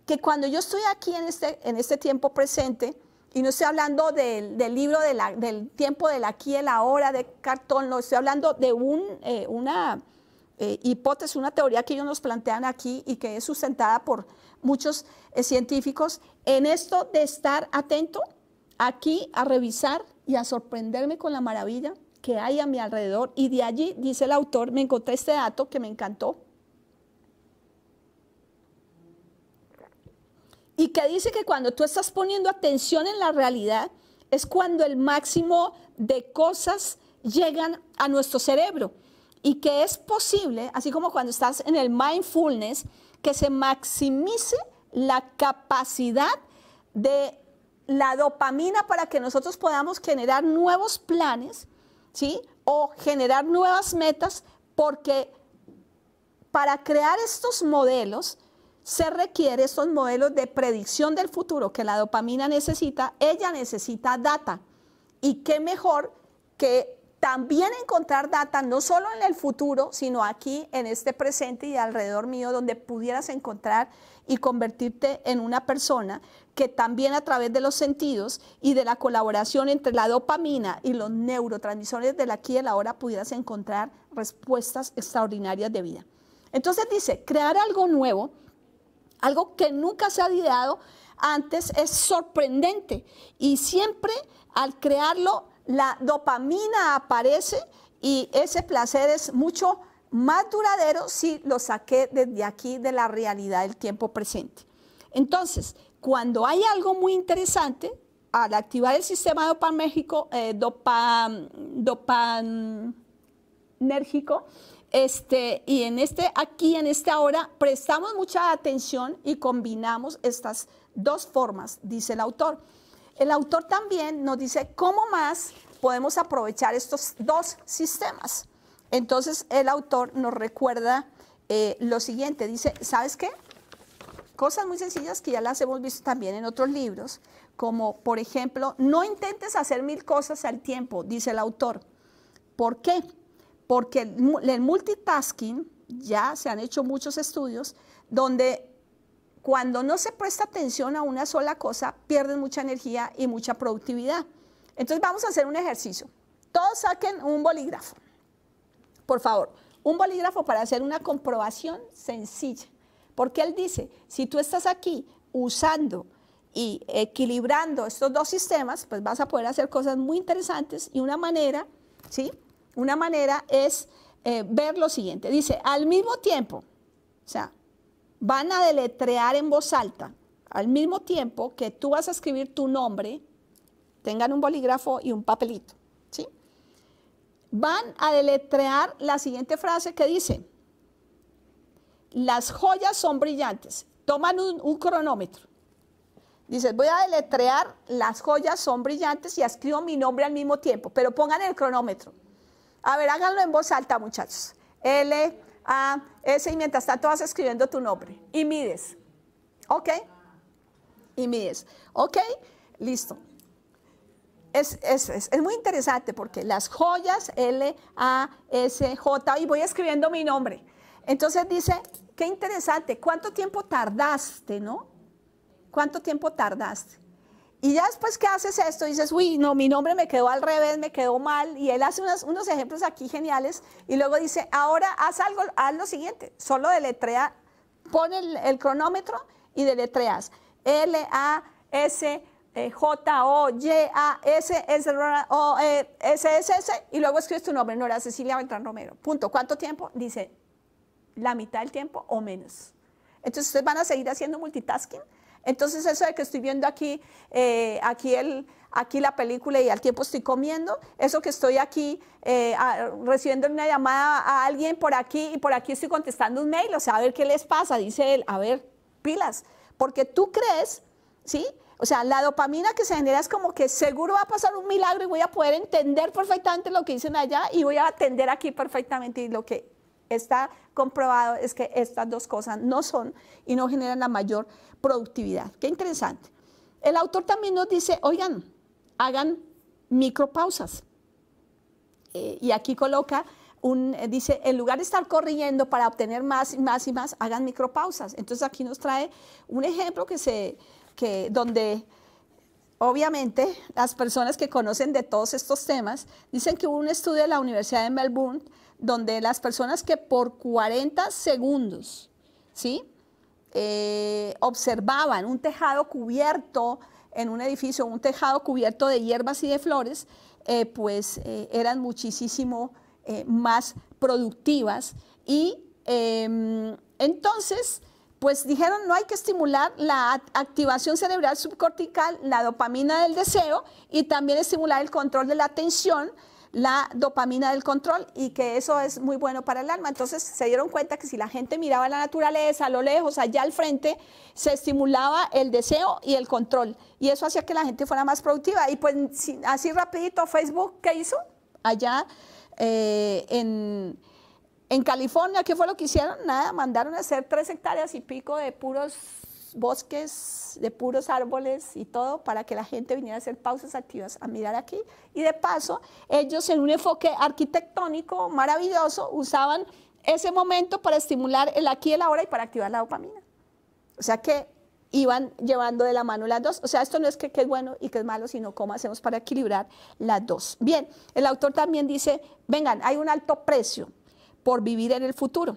Que cuando yo estoy aquí en este, este tiempo presente, y no estoy hablando del, libro del tiempo del aquí el la hora de cartón, no, estoy hablando de eh, una eh, hipótesis, una teoría que ellos nos plantean aquí y que es sustentada por muchos eh, científicos en esto de estar atento aquí a revisar y a sorprenderme con la maravilla que hay a mi alrededor. Y de allí, dice el autor, me encontré este dato que me encantó. Y que dice que cuando tú estás poniendo atención en la realidad, es cuando el máximo de cosas llegan a nuestro cerebro. Y que es posible, así como cuando estás en el mindfulness, que se maximice la capacidad de la dopamina para que nosotros podamos generar nuevos planes ¿sí? O generar nuevas metas porque para crear estos modelos se requiere estos modelos de predicción del futuro que la dopamina necesita, ella necesita data. Y qué mejor que también encontrar data, no solo en el futuro, sino aquí, en este presente y alrededor mío, donde pudieras encontrar y convertirte en una persona que también a través de los sentidos y de la colaboración entre la dopamina y los neurotransmisores del aquí y el ahora pudieras encontrar respuestas extraordinarias de vida. Entonces dice, crear algo nuevo, algo que nunca se ha ideado antes es sorprendente y siempre al crearlo la dopamina aparece y ese placer es mucho más duradero si lo saqué desde aquí de la realidad del tiempo presente. Entonces, cuando hay algo muy interesante, al activar el sistema dopaméxico, eh, dopan, dopanérgico, este, y en este aquí, en esta hora, prestamos mucha atención y combinamos estas dos formas, dice el autor. El autor también nos dice cómo más podemos aprovechar estos dos sistemas. Entonces el autor nos recuerda eh, lo siguiente, dice, ¿sabes qué? Cosas muy sencillas que ya las hemos visto también en otros libros, como por ejemplo, no intentes hacer mil cosas al tiempo, dice el autor. ¿Por qué? Porque el, el multitasking, ya se han hecho muchos estudios, donde cuando no se presta atención a una sola cosa, pierden mucha energía y mucha productividad. Entonces vamos a hacer un ejercicio. Todos saquen un bolígrafo por favor, un bolígrafo para hacer una comprobación sencilla. Porque él dice, si tú estás aquí usando y equilibrando estos dos sistemas, pues vas a poder hacer cosas muy interesantes y una manera, ¿sí? Una manera es eh, ver lo siguiente. Dice, al mismo tiempo, o sea, van a deletrear en voz alta, al mismo tiempo que tú vas a escribir tu nombre, tengan un bolígrafo y un papelito van a deletrear la siguiente frase que dice, las joyas son brillantes, toman un, cronómetro. Dices, voy a deletrear, las joyas son brillantes y escribo mi nombre al mismo tiempo, pero pongan el cronómetro. A ver, háganlo en voz alta, muchachos. L, A, S, y mientras tanto vas escribiendo tu nombre y mides. ¿Ok? Y mides. ¿Ok? Listo es, es, muy interesante porque las joyas L-A-S-J, y voy escribiendo mi nombre. Entonces dice, qué interesante, ¿cuánto tiempo tardaste, no? ¿Cuánto tiempo tardaste? Y ya después que haces esto, dices, uy, no, mi nombre me quedó al revés, me quedó mal. Y él hace unos, ejemplos aquí geniales. Y luego dice, ahora haz algo, haz lo siguiente. Solo deletrea, pon el, cronómetro y deletreas. L-A-S-J. Eh, J-O-Y-A-S, S-S-S, y luego escribes tu nombre, Nora Cecilia Beltrán Romero. Punto. ¿Cuánto tiempo? Dice la mitad del tiempo o menos. Entonces ustedes van a seguir haciendo multitasking. Entonces eso de que estoy viendo aquí, eh, aquí, el, aquí la película y al tiempo estoy comiendo, eso que estoy aquí eh, recibiendo una llamada a alguien por aquí y por aquí estoy contestando un mail, o sea, a ver qué les pasa, dice él, a ver, pilas, porque tú crees, ¿sí? O sea, la dopamina que se genera es como que seguro va a pasar un milagro y voy a poder entender perfectamente lo que dicen allá y voy a atender aquí perfectamente. Y lo que está comprobado es que estas dos cosas no son y no generan la mayor productividad. Qué interesante. El autor también nos dice, oigan, hagan micropausas. Eh, y aquí coloca un, eh, dice, en lugar de estar corriendo para obtener más y más y más, hagan micropausas. Entonces aquí nos trae un ejemplo que se que donde obviamente las personas que conocen de todos estos temas dicen que hubo un estudio de la Universidad de Melbourne donde las personas que por 40 segundos, ¿sí? Eh, observaban un tejado cubierto en un edificio, un tejado cubierto de hierbas y de flores, eh, pues eh, eran muchísimo más productivas. Y em, entonces, pues dijeron no hay que estimular la activación cerebral subcortical, la dopamina del deseo y también estimular el control de la atención, la dopamina del control y que eso es muy bueno para el alma. Entonces se dieron cuenta que si la gente miraba la naturaleza a lo lejos, allá al frente, se estimulaba el deseo y el control y eso hacía que la gente fuera más productiva. Y pues así rapidito Facebook, ¿qué hizo? Allá eh, en en California, ¿qué fue lo que hicieron? Nada, mandaron a hacer tres hectáreas y pico de puros bosques, de puros árboles y todo, para que la gente viniera a hacer pausas activas a mirar aquí. Y de paso, ellos en un enfoque arquitectónico maravilloso usaban ese momento para estimular el aquí y el ahora y para activar la dopamina. O sea que iban llevando de la mano las dos. O sea, esto no es que, que, es bueno y que es malo, sino cómo hacemos para equilibrar las dos. Bien, el autor también dice, vengan, hay un alto precio por vivir en el futuro.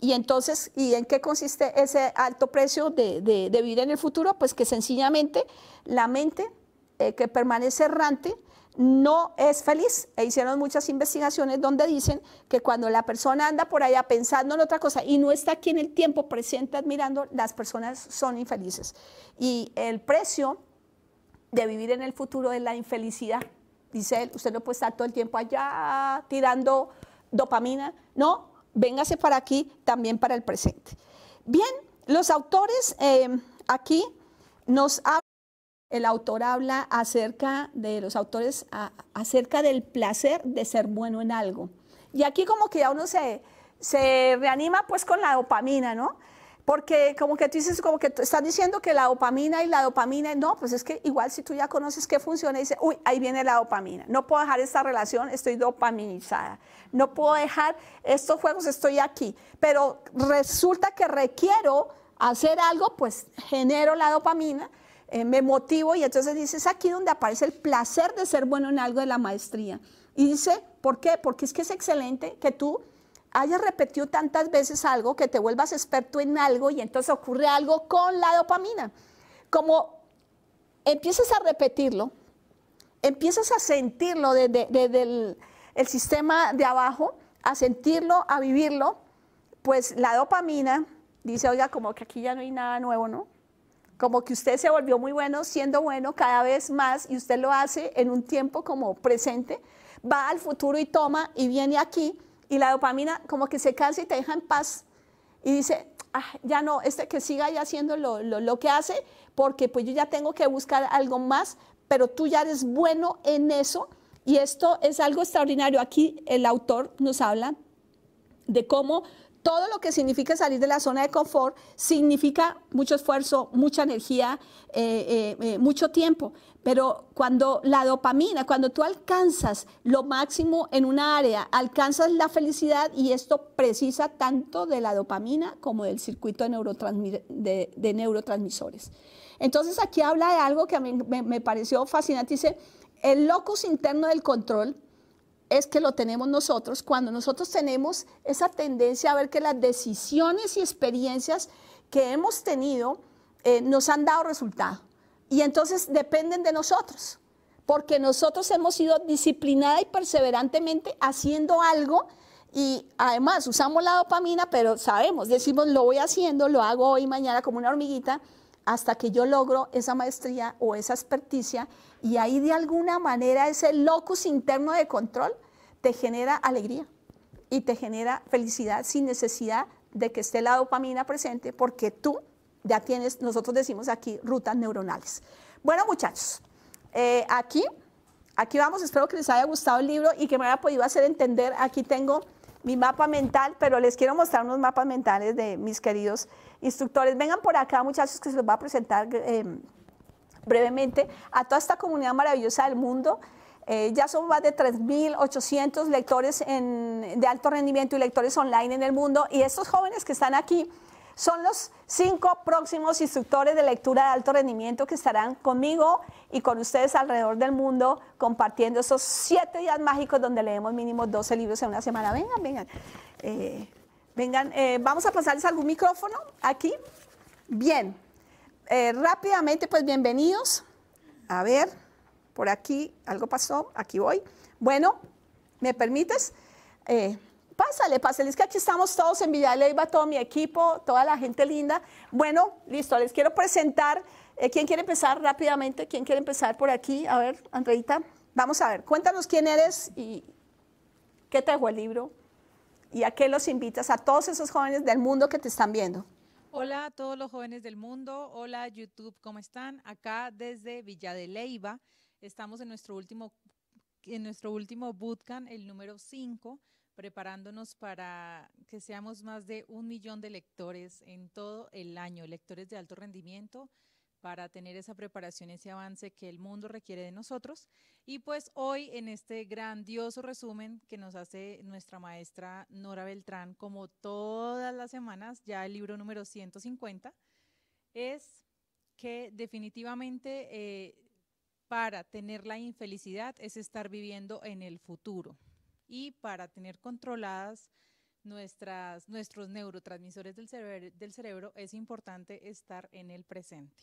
Y entonces, ¿y en qué consiste ese alto precio de, de, vivir en el futuro? Pues que sencillamente la mente eh, que permanece errante no es feliz. E hicieron muchas investigaciones donde dicen que cuando la persona anda por allá pensando en otra cosa y no está aquí en el tiempo presente admirando, las personas son infelices. Y el precio de vivir en el futuro es la infelicidad. Dice él, usted no puede estar todo el tiempo allá tirando dopamina. No, véngase para aquí también para el presente. Bien, los autores em, aquí nos hablan, el autor habla acerca de los autores, acerca del placer de ser bueno en algo. Y aquí como que ya uno se reanima pues con la dopamina, ¿no? Porque como que tú dices, como que están estás diciendo que la dopamina y la dopamina, no, pues es que igual si tú ya conoces qué funciona, dice, uy, ahí viene la dopamina, no puedo dejar esta relación, estoy dopaminizada, no puedo dejar estos juegos, estoy aquí, pero resulta que requiero hacer algo, pues genero la dopamina, eh, me motivo y entonces dices, aquí donde aparece el placer de ser bueno en algo de la maestría. Y dice, ¿por qué? Porque es que es excelente que tú hayas repetido tantas veces algo que te vuelvas experto en algo y entonces ocurre algo con la dopamina. Como empiezas a repetirlo, empiezas a sentirlo desde, el, el sistema de abajo, a sentirlo, a vivirlo, pues la dopamina dice, oiga, como que aquí ya no hay nada nuevo, ¿no? Como que usted se volvió muy bueno siendo bueno cada vez más y usted lo hace en un tiempo como presente, va al futuro y toma y viene aquí y la dopamina como que se cansa y te deja en paz y dice, ah, ya no, este que siga ya haciendo lo, lo, que hace, porque pues yo ya tengo que buscar algo más, pero tú ya eres bueno en eso y esto es algo extraordinario. Aquí el autor nos habla de cómo todo lo que significa salir de la zona de confort significa mucho esfuerzo, mucha energía, eh, eh, eh, mucho tiempo. Pero cuando la dopamina, cuando tú alcanzas lo máximo en un área, alcanzas la felicidad y esto precisa tanto de la dopamina como del circuito de, neurotransmisores. Entonces aquí habla de algo que a mí me, pareció fascinante. Dice, el locus interno del control es que lo tenemos nosotros cuando nosotros tenemos esa tendencia a ver que las decisiones y experiencias que hemos tenido eh, nos han dado resultado. Y entonces dependen de nosotros, porque nosotros hemos sido disciplinada y perseverantemente haciendo algo y además usamos la dopamina, pero sabemos, decimos, lo voy haciendo, lo hago hoy, mañana como una hormiguita, hasta que yo logro esa maestría o esa experticia y ahí de alguna manera ese locus interno de control te genera alegría y te genera felicidad sin necesidad de que esté la dopamina presente porque tú ya tienes, nosotros decimos aquí rutas neuronales. Bueno, muchachos, eh, aquí, aquí vamos, espero que les haya gustado el libro y que me haya podido hacer entender, aquí tengo mi mapa mental, pero les quiero mostrar unos mapas mentales de mis queridos instructores. Vengan por acá, muchachos, que se los voy a presentar em, brevemente a toda esta comunidad maravillosa del mundo. Eh, ya son más de 3.800 lectores de alto rendimiento y lectores online en el mundo. Y estos jóvenes que están aquí, son los cinco próximos instructores de lectura de alto rendimiento que estarán conmigo y con ustedes alrededor del mundo compartiendo esos siete días mágicos donde leemos mínimo 12 libros en una semana. Vengan, vengan. Eh, vengan, eh, vamos a pasarles algún micrófono aquí. Bien, eh, rápidamente pues bienvenidos. A ver, por aquí algo pasó, aquí voy. Bueno, ¿me permites? Eh, pásale, pásale. Es que aquí estamos todos en Villa Leyva, todo mi equipo, toda la gente linda. Bueno, listo, les quiero presentar. Eh, ¿Quién quiere empezar rápidamente? ¿Quién quiere empezar por aquí? A ver, Andreita, vamos a ver. Cuéntanos quién eres y qué trajo el libro y a qué los invitas a todos esos jóvenes del mundo que te están viendo. Hola a todos los jóvenes del mundo. Hola YouTube, ¿cómo están? Acá desde Villa de Leiva. Estamos en nuestro último en nuestro último bootcamp, el número 5, preparándonos para que seamos más de un millón de lectores en todo el año, lectores de alto rendimiento, para tener esa preparación, ese avance que el mundo requiere de nosotros. Y pues hoy en este grandioso resumen que nos hace nuestra maestra Nora Beltrán, como todas las semanas, ya el libro número 150, es que definitivamente eh, para tener la infelicidad es estar viviendo en el futuro y para tener controladas nuestras, nuestros neurotransmisores del cerebro, del cerebro, es importante estar en el presente.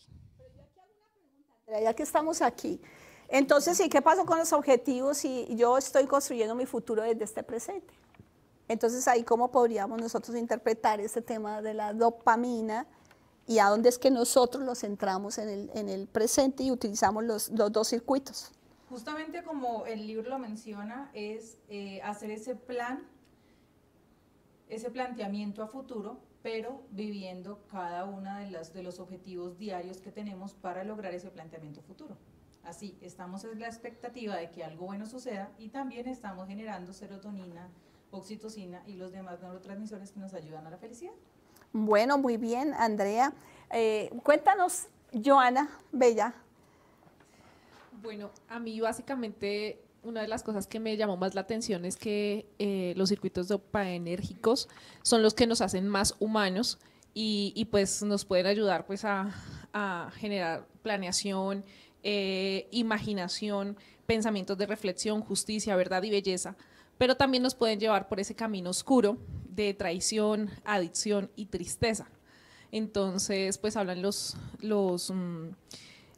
Pero ya que estamos aquí. Entonces, ¿y qué pasa con los objetivos si yo estoy construyendo mi futuro desde este presente? Entonces, ahí cómo podríamos nosotros interpretar este tema de la dopamina y a dónde es que nosotros los centramos en el, en el presente y utilizamos los, los dos circuitos justamente como el libro lo menciona, es eh, hacer ese plan, ese planteamiento a futuro, pero viviendo cada uno de, los objetivos diarios que tenemos para lograr ese planteamiento futuro. Así, estamos en la expectativa de que algo bueno suceda y también estamos generando serotonina, oxitocina y los demás neurotransmisores que nos ayudan a la felicidad. Bueno, muy bien, Andrea. Eh, cuéntanos, Joana Bella, bueno, a mí básicamente una de las cosas que me llamó más la atención es que eh, los circuitos dopaenérgicos son los que nos hacen más humanos y, pues nos pueden ayudar pues a, generar planeación, eh, imaginación, pensamientos de reflexión, justicia, verdad y belleza, pero también nos pueden llevar por ese camino oscuro de traición, adicción y tristeza. Entonces, pues hablan los, los mm,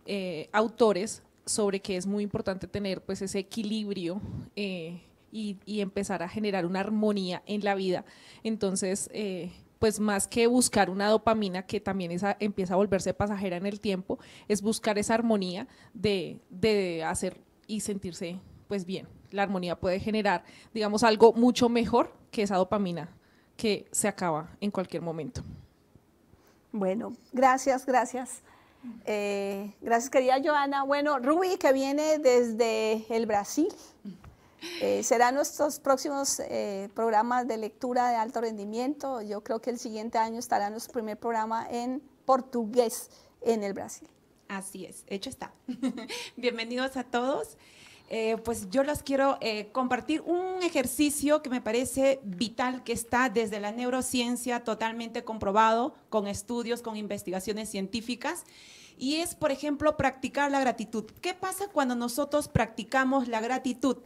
eh, autores sobre que es muy importante tener pues ese equilibrio eh, y, empezar a generar una armonía en la vida. Entonces, eh, pues más que buscar una dopamina que también esa empieza a volverse pasajera en el tiempo, es buscar esa armonía de, de hacer y sentirse pues bien. La armonía puede generar, digamos, algo mucho mejor que esa dopamina que se acaba en cualquier momento. Bueno, gracias, gracias. Eh, gracias, querida Joana. Bueno, Ruby, que viene desde el Brasil. Eh, serán nuestros próximos eh, programas de lectura de alto rendimiento. Yo creo que el siguiente año estará nuestro primer programa en portugués en el Brasil. Así es, hecho está. Bienvenidos a todos. pues yo los quiero compartir un ejercicio que me parece vital, que está desde la neurociencia totalmente comprobado, con estudios, con investigaciones científicas, y es, por ejemplo, practicar la gratitud. ¿Qué pasa cuando nosotros practicamos la gratitud?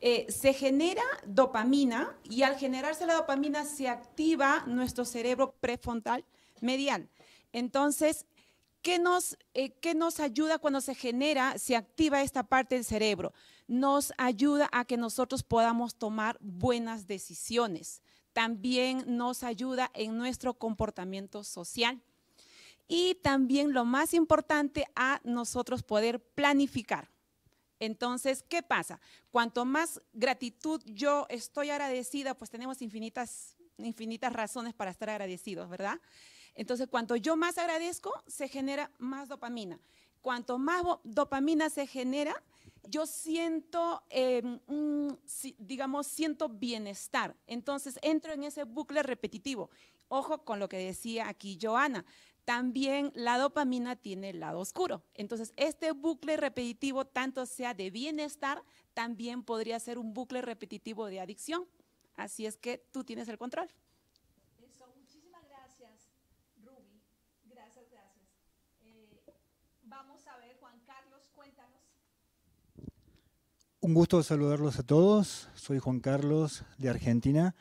Eh, se genera dopamina y al generarse la dopamina se activa nuestro cerebro prefrontal medial. Entonces, ¿qué nos, eh, ¿qué nos ayuda cuando se genera, se activa esta parte del cerebro? Nos ayuda a que nosotros podamos tomar buenas decisiones. También nos ayuda en nuestro comportamiento social y también lo más importante a nosotros poder planificar. Entonces, ¿qué pasa? Cuanto más gratitud yo estoy agradecida, pues tenemos infinitas, infinitas razones para estar agradecidos, ¿verdad? Entonces, cuanto yo más agradezco, se genera más dopamina. Cuanto más dopamina se genera, yo siento, em, digamos, siento bienestar. Entonces, entro en ese bucle repetitivo. Ojo con lo que decía aquí Joana. También la dopamina tiene el lado oscuro. Entonces, este bucle repetitivo, tanto sea de bienestar, también podría ser un bucle repetitivo de adicción. Así es que tú tienes el control. Eso, muchísimas gracias, Ruby. Gracias, gracias. Eh, vamos a ver, Juan Carlos, cuéntanos. Un gusto saludarlos a todos. Soy Juan Carlos de Argentina.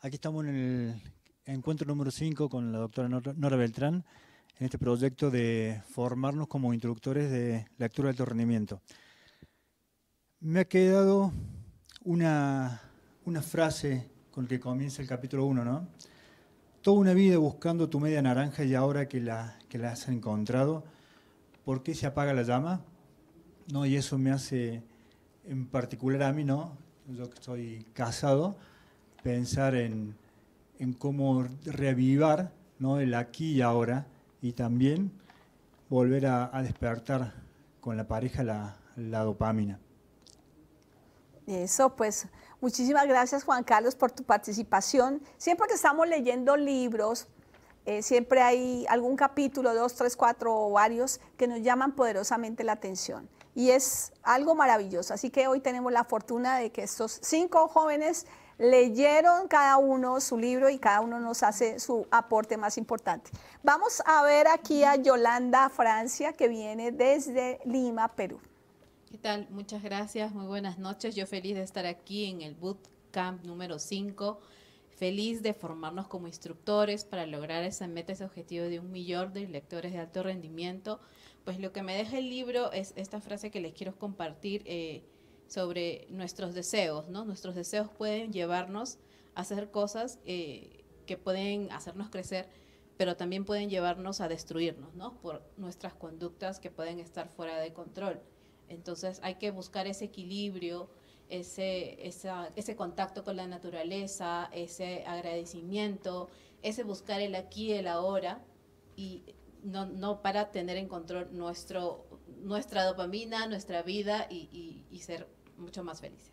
Aquí estamos en el encuentro número 5 con la doctora Nora Beltrán en este proyecto de formarnos como instructores de lectura de alto rendimiento. Me ha quedado una, una frase con la que comienza el capítulo 1, ¿no? Toda una vida buscando tu media naranja y ahora que la, que la has encontrado, ¿por qué se apaga la llama? ¿No? Y eso me hace, en particular a mí, ¿no? Yo que estoy casado, pensar en en cómo revivar ¿no? el aquí y ahora y también volver a, despertar con la pareja la, dopamina. Eso, pues muchísimas gracias Juan Carlos por tu participación. Siempre que estamos leyendo libros, eh, siempre hay algún capítulo, dos, tres, cuatro o varios que nos llaman poderosamente la atención. Y es algo maravilloso. Así que hoy tenemos la fortuna de que estos cinco jóvenes leyeron cada uno su libro y cada uno nos hace su aporte más importante. Vamos a ver aquí a Yolanda Francia, que viene desde Lima, Perú. ¿Qué tal? Muchas gracias, muy buenas noches. Yo feliz de estar aquí en el Bootcamp número 5, feliz de formarnos como instructores para lograr esa meta, ese objetivo de un millón de lectores de alto rendimiento. Pues lo que me deja el libro es esta frase que les quiero compartir. Eh, sobre nuestros deseos, ¿no? Nuestros deseos pueden llevarnos a hacer cosas eh, que pueden hacernos crecer, pero también pueden llevarnos a destruirnos, ¿no? Por nuestras conductas que pueden estar fuera de control. Entonces hay que buscar ese equilibrio, ese, ese contacto con la naturaleza, ese agradecimiento, ese buscar el aquí, y el ahora, y no, no para tener en control nuestro, nuestra dopamina, nuestra vida y, y ser mucho más felices.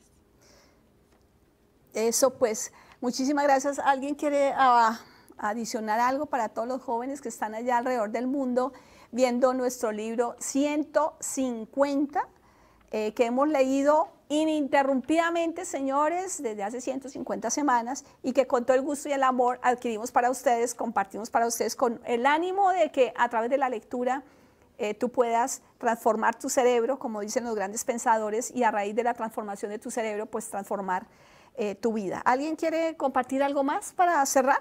Eso pues, muchísimas gracias. ¿Alguien quiere ah, adicionar algo para todos los jóvenes que están allá alrededor del mundo viendo nuestro libro 150 eh, que hemos leído ininterrumpidamente, señores, desde hace 150 semanas y que con todo el gusto y el amor adquirimos para ustedes, compartimos para ustedes con el ánimo de que a través de la lectura eh, tú puedas transformar tu cerebro, como dicen los grandes pensadores, y a raíz de la transformación de tu cerebro, pues transformar eh, tu vida. ¿Alguien quiere compartir algo más para cerrar?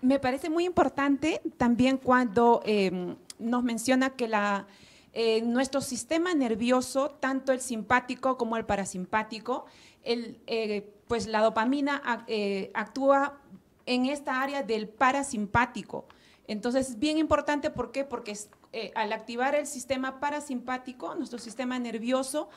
Me parece muy importante también cuando em, nos menciona que eh, nuestro sistema nervioso, tanto el simpático como el parasimpático, pues la dopamina actúa en esta área del parasimpático. Entonces, es bien importante, ¿por qué? Porque eh, al activar el sistema parasimpático, nuestro sistema nervioso,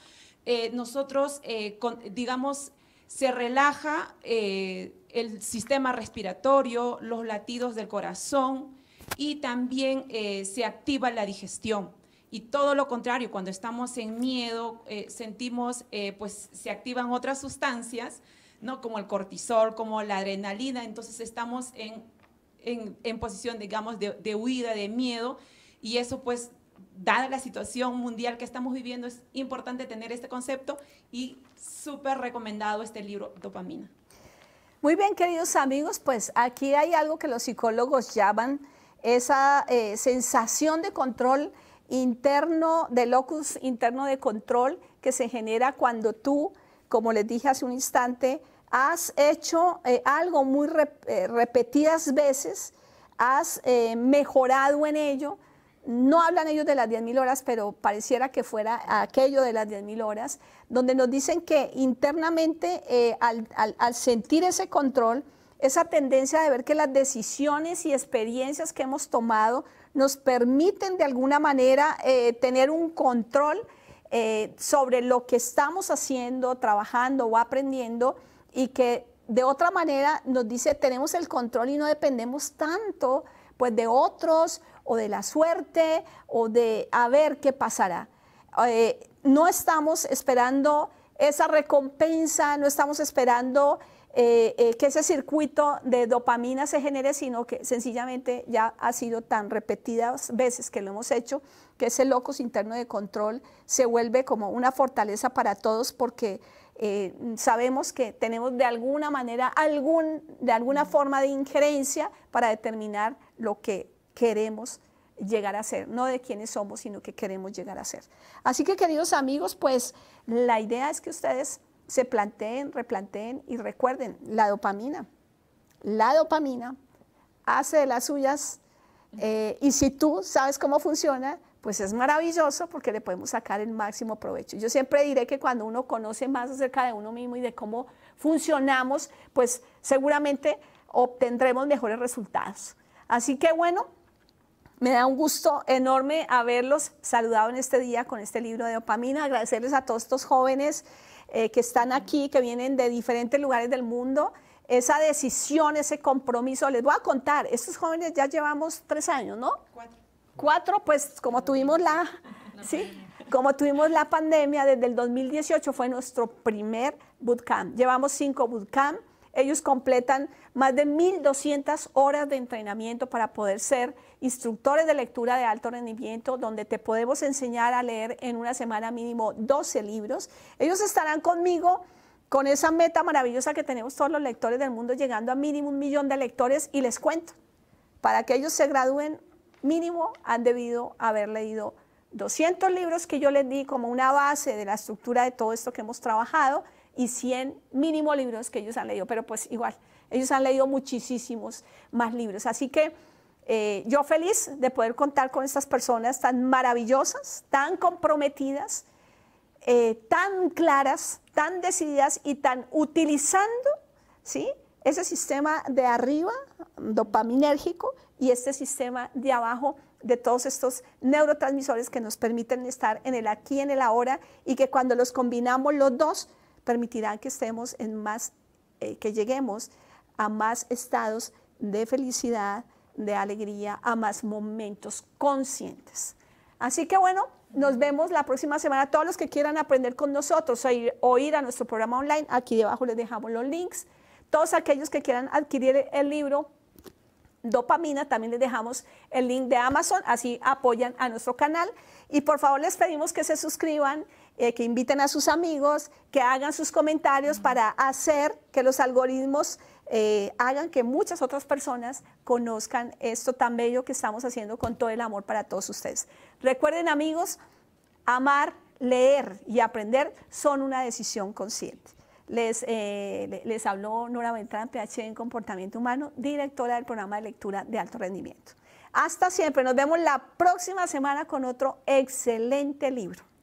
eh, nosotros, eh, digamos, se relaja el sistema respiratorio, los latidos del corazón y también se activa la digestión. Y todo lo contrario, cuando estamos en miedo, sentimos, pues se activan otras sustancias, ¿no? Como el cortisol, como la adrenalina, entonces estamos en en, posición, digamos, de, huida, de miedo, y eso pues dada la situación mundial que estamos viviendo, es importante tener este concepto y súper recomendado este libro, Dopamina. Muy bien, queridos amigos, pues aquí hay algo que los psicólogos llaman esa eh, sensación de control interno, de locus interno de control que se genera cuando tú, como les dije hace un instante, has hecho eh, algo muy eh, repetidas veces, has eh, mejorado en ello. No hablan ellos de las 10.000 horas, pero pareciera que fuera aquello de las 10.000 horas, donde nos dicen que internamente al, sentir ese control, esa tendencia de ver que las decisiones y experiencias que hemos tomado nos permiten de alguna manera tener un control sobre lo que estamos haciendo, trabajando o aprendiendo y que de otra manera nos dice tenemos el control y no dependemos tanto pues de otros o de la suerte o de a ver qué pasará. Eh, no estamos esperando esa recompensa, no estamos esperando eh, eh, que ese circuito de dopamina se genere, sino que sencillamente ya ha sido tan repetidas veces que lo hemos hecho, que ese locus interno de control se vuelve como una fortaleza para todos porque eh, sabemos que tenemos de alguna manera, de alguna forma de injerencia para determinar lo que queremos llegar a ser, no de quiénes somos, sino que queremos llegar a ser. Así que queridos amigos, pues la idea es que ustedes se planteen, replanteen y recuerden la dopamina. La dopamina hace de las suyas eh, y si tú sabes cómo funciona, pues es maravilloso porque le podemos sacar el máximo provecho. Yo siempre diré que cuando uno conoce más acerca de uno mismo y de cómo funcionamos, pues seguramente obtendremos mejores resultados. Así que bueno, me da un gusto enorme haberlos saludado en este día con este libro de dopamina, agradecerles a todos estos jóvenes eh, que están aquí, que vienen de diferentes lugares del mundo esa decisión, ese compromiso. Les voy a contar, estos jóvenes ya llevamos tres años, ¿no? Cuatro, pues como tuvimos la, ¿sí? Como tuvimos la pandemia desde el 2018 fue nuestro primer bootcamp. Llevamos cinco bootcamp. Ellos completan más de 1.200 horas de entrenamiento para poder ser instructores de lectura de alto rendimiento, donde te podemos enseñar a leer en una semana mínimo 12 libros. Ellos estarán conmigo con esa meta maravillosa que tenemos todos los lectores del mundo, llegando a mínimo un millón de lectores y les cuento, para que ellos se gradúen mínimo han debido haber leído 200 libros que yo les di como una base de la estructura de todo esto que hemos trabajado y 100 mínimo libros que ellos han leído, pero pues igual, ellos han leído muchísimos más libros. Así que eh, yo feliz de poder contar con estas personas tan maravillosas, tan comprometidas, eh, tan claras, tan decididas y tan utilizando ¿sí? ese sistema de arriba, dopaminérgico, y este sistema de abajo de todos estos neurotransmisores que nos permiten estar en el aquí, en el ahora y que cuando los combinamos los dos permitirán que estemos en más, eh, que lleguemos a más estados de felicidad, de alegría, a más momentos conscientes. Así que bueno, nos vemos la próxima semana. Todos los que quieran aprender con nosotros o ir, o ir a nuestro programa online, aquí debajo les dejamos los links. Todos aquellos que quieran adquirir el libro, dopamina, también les dejamos el link de Amazon, así apoyan a nuestro canal. Y por favor les pedimos que se suscriban, eh, que inviten a sus amigos, que hagan sus comentarios para hacer que los algoritmos eh, hagan que muchas otras personas conozcan esto tan bello que estamos haciendo con todo el amor para todos ustedes. Recuerden amigos, amar, leer y aprender son una decisión consciente. Les, eh, les habló Nora Beltrán, pH en Comportamiento Humano, directora del programa de lectura de alto rendimiento. Hasta siempre, nos vemos la próxima semana con otro excelente libro.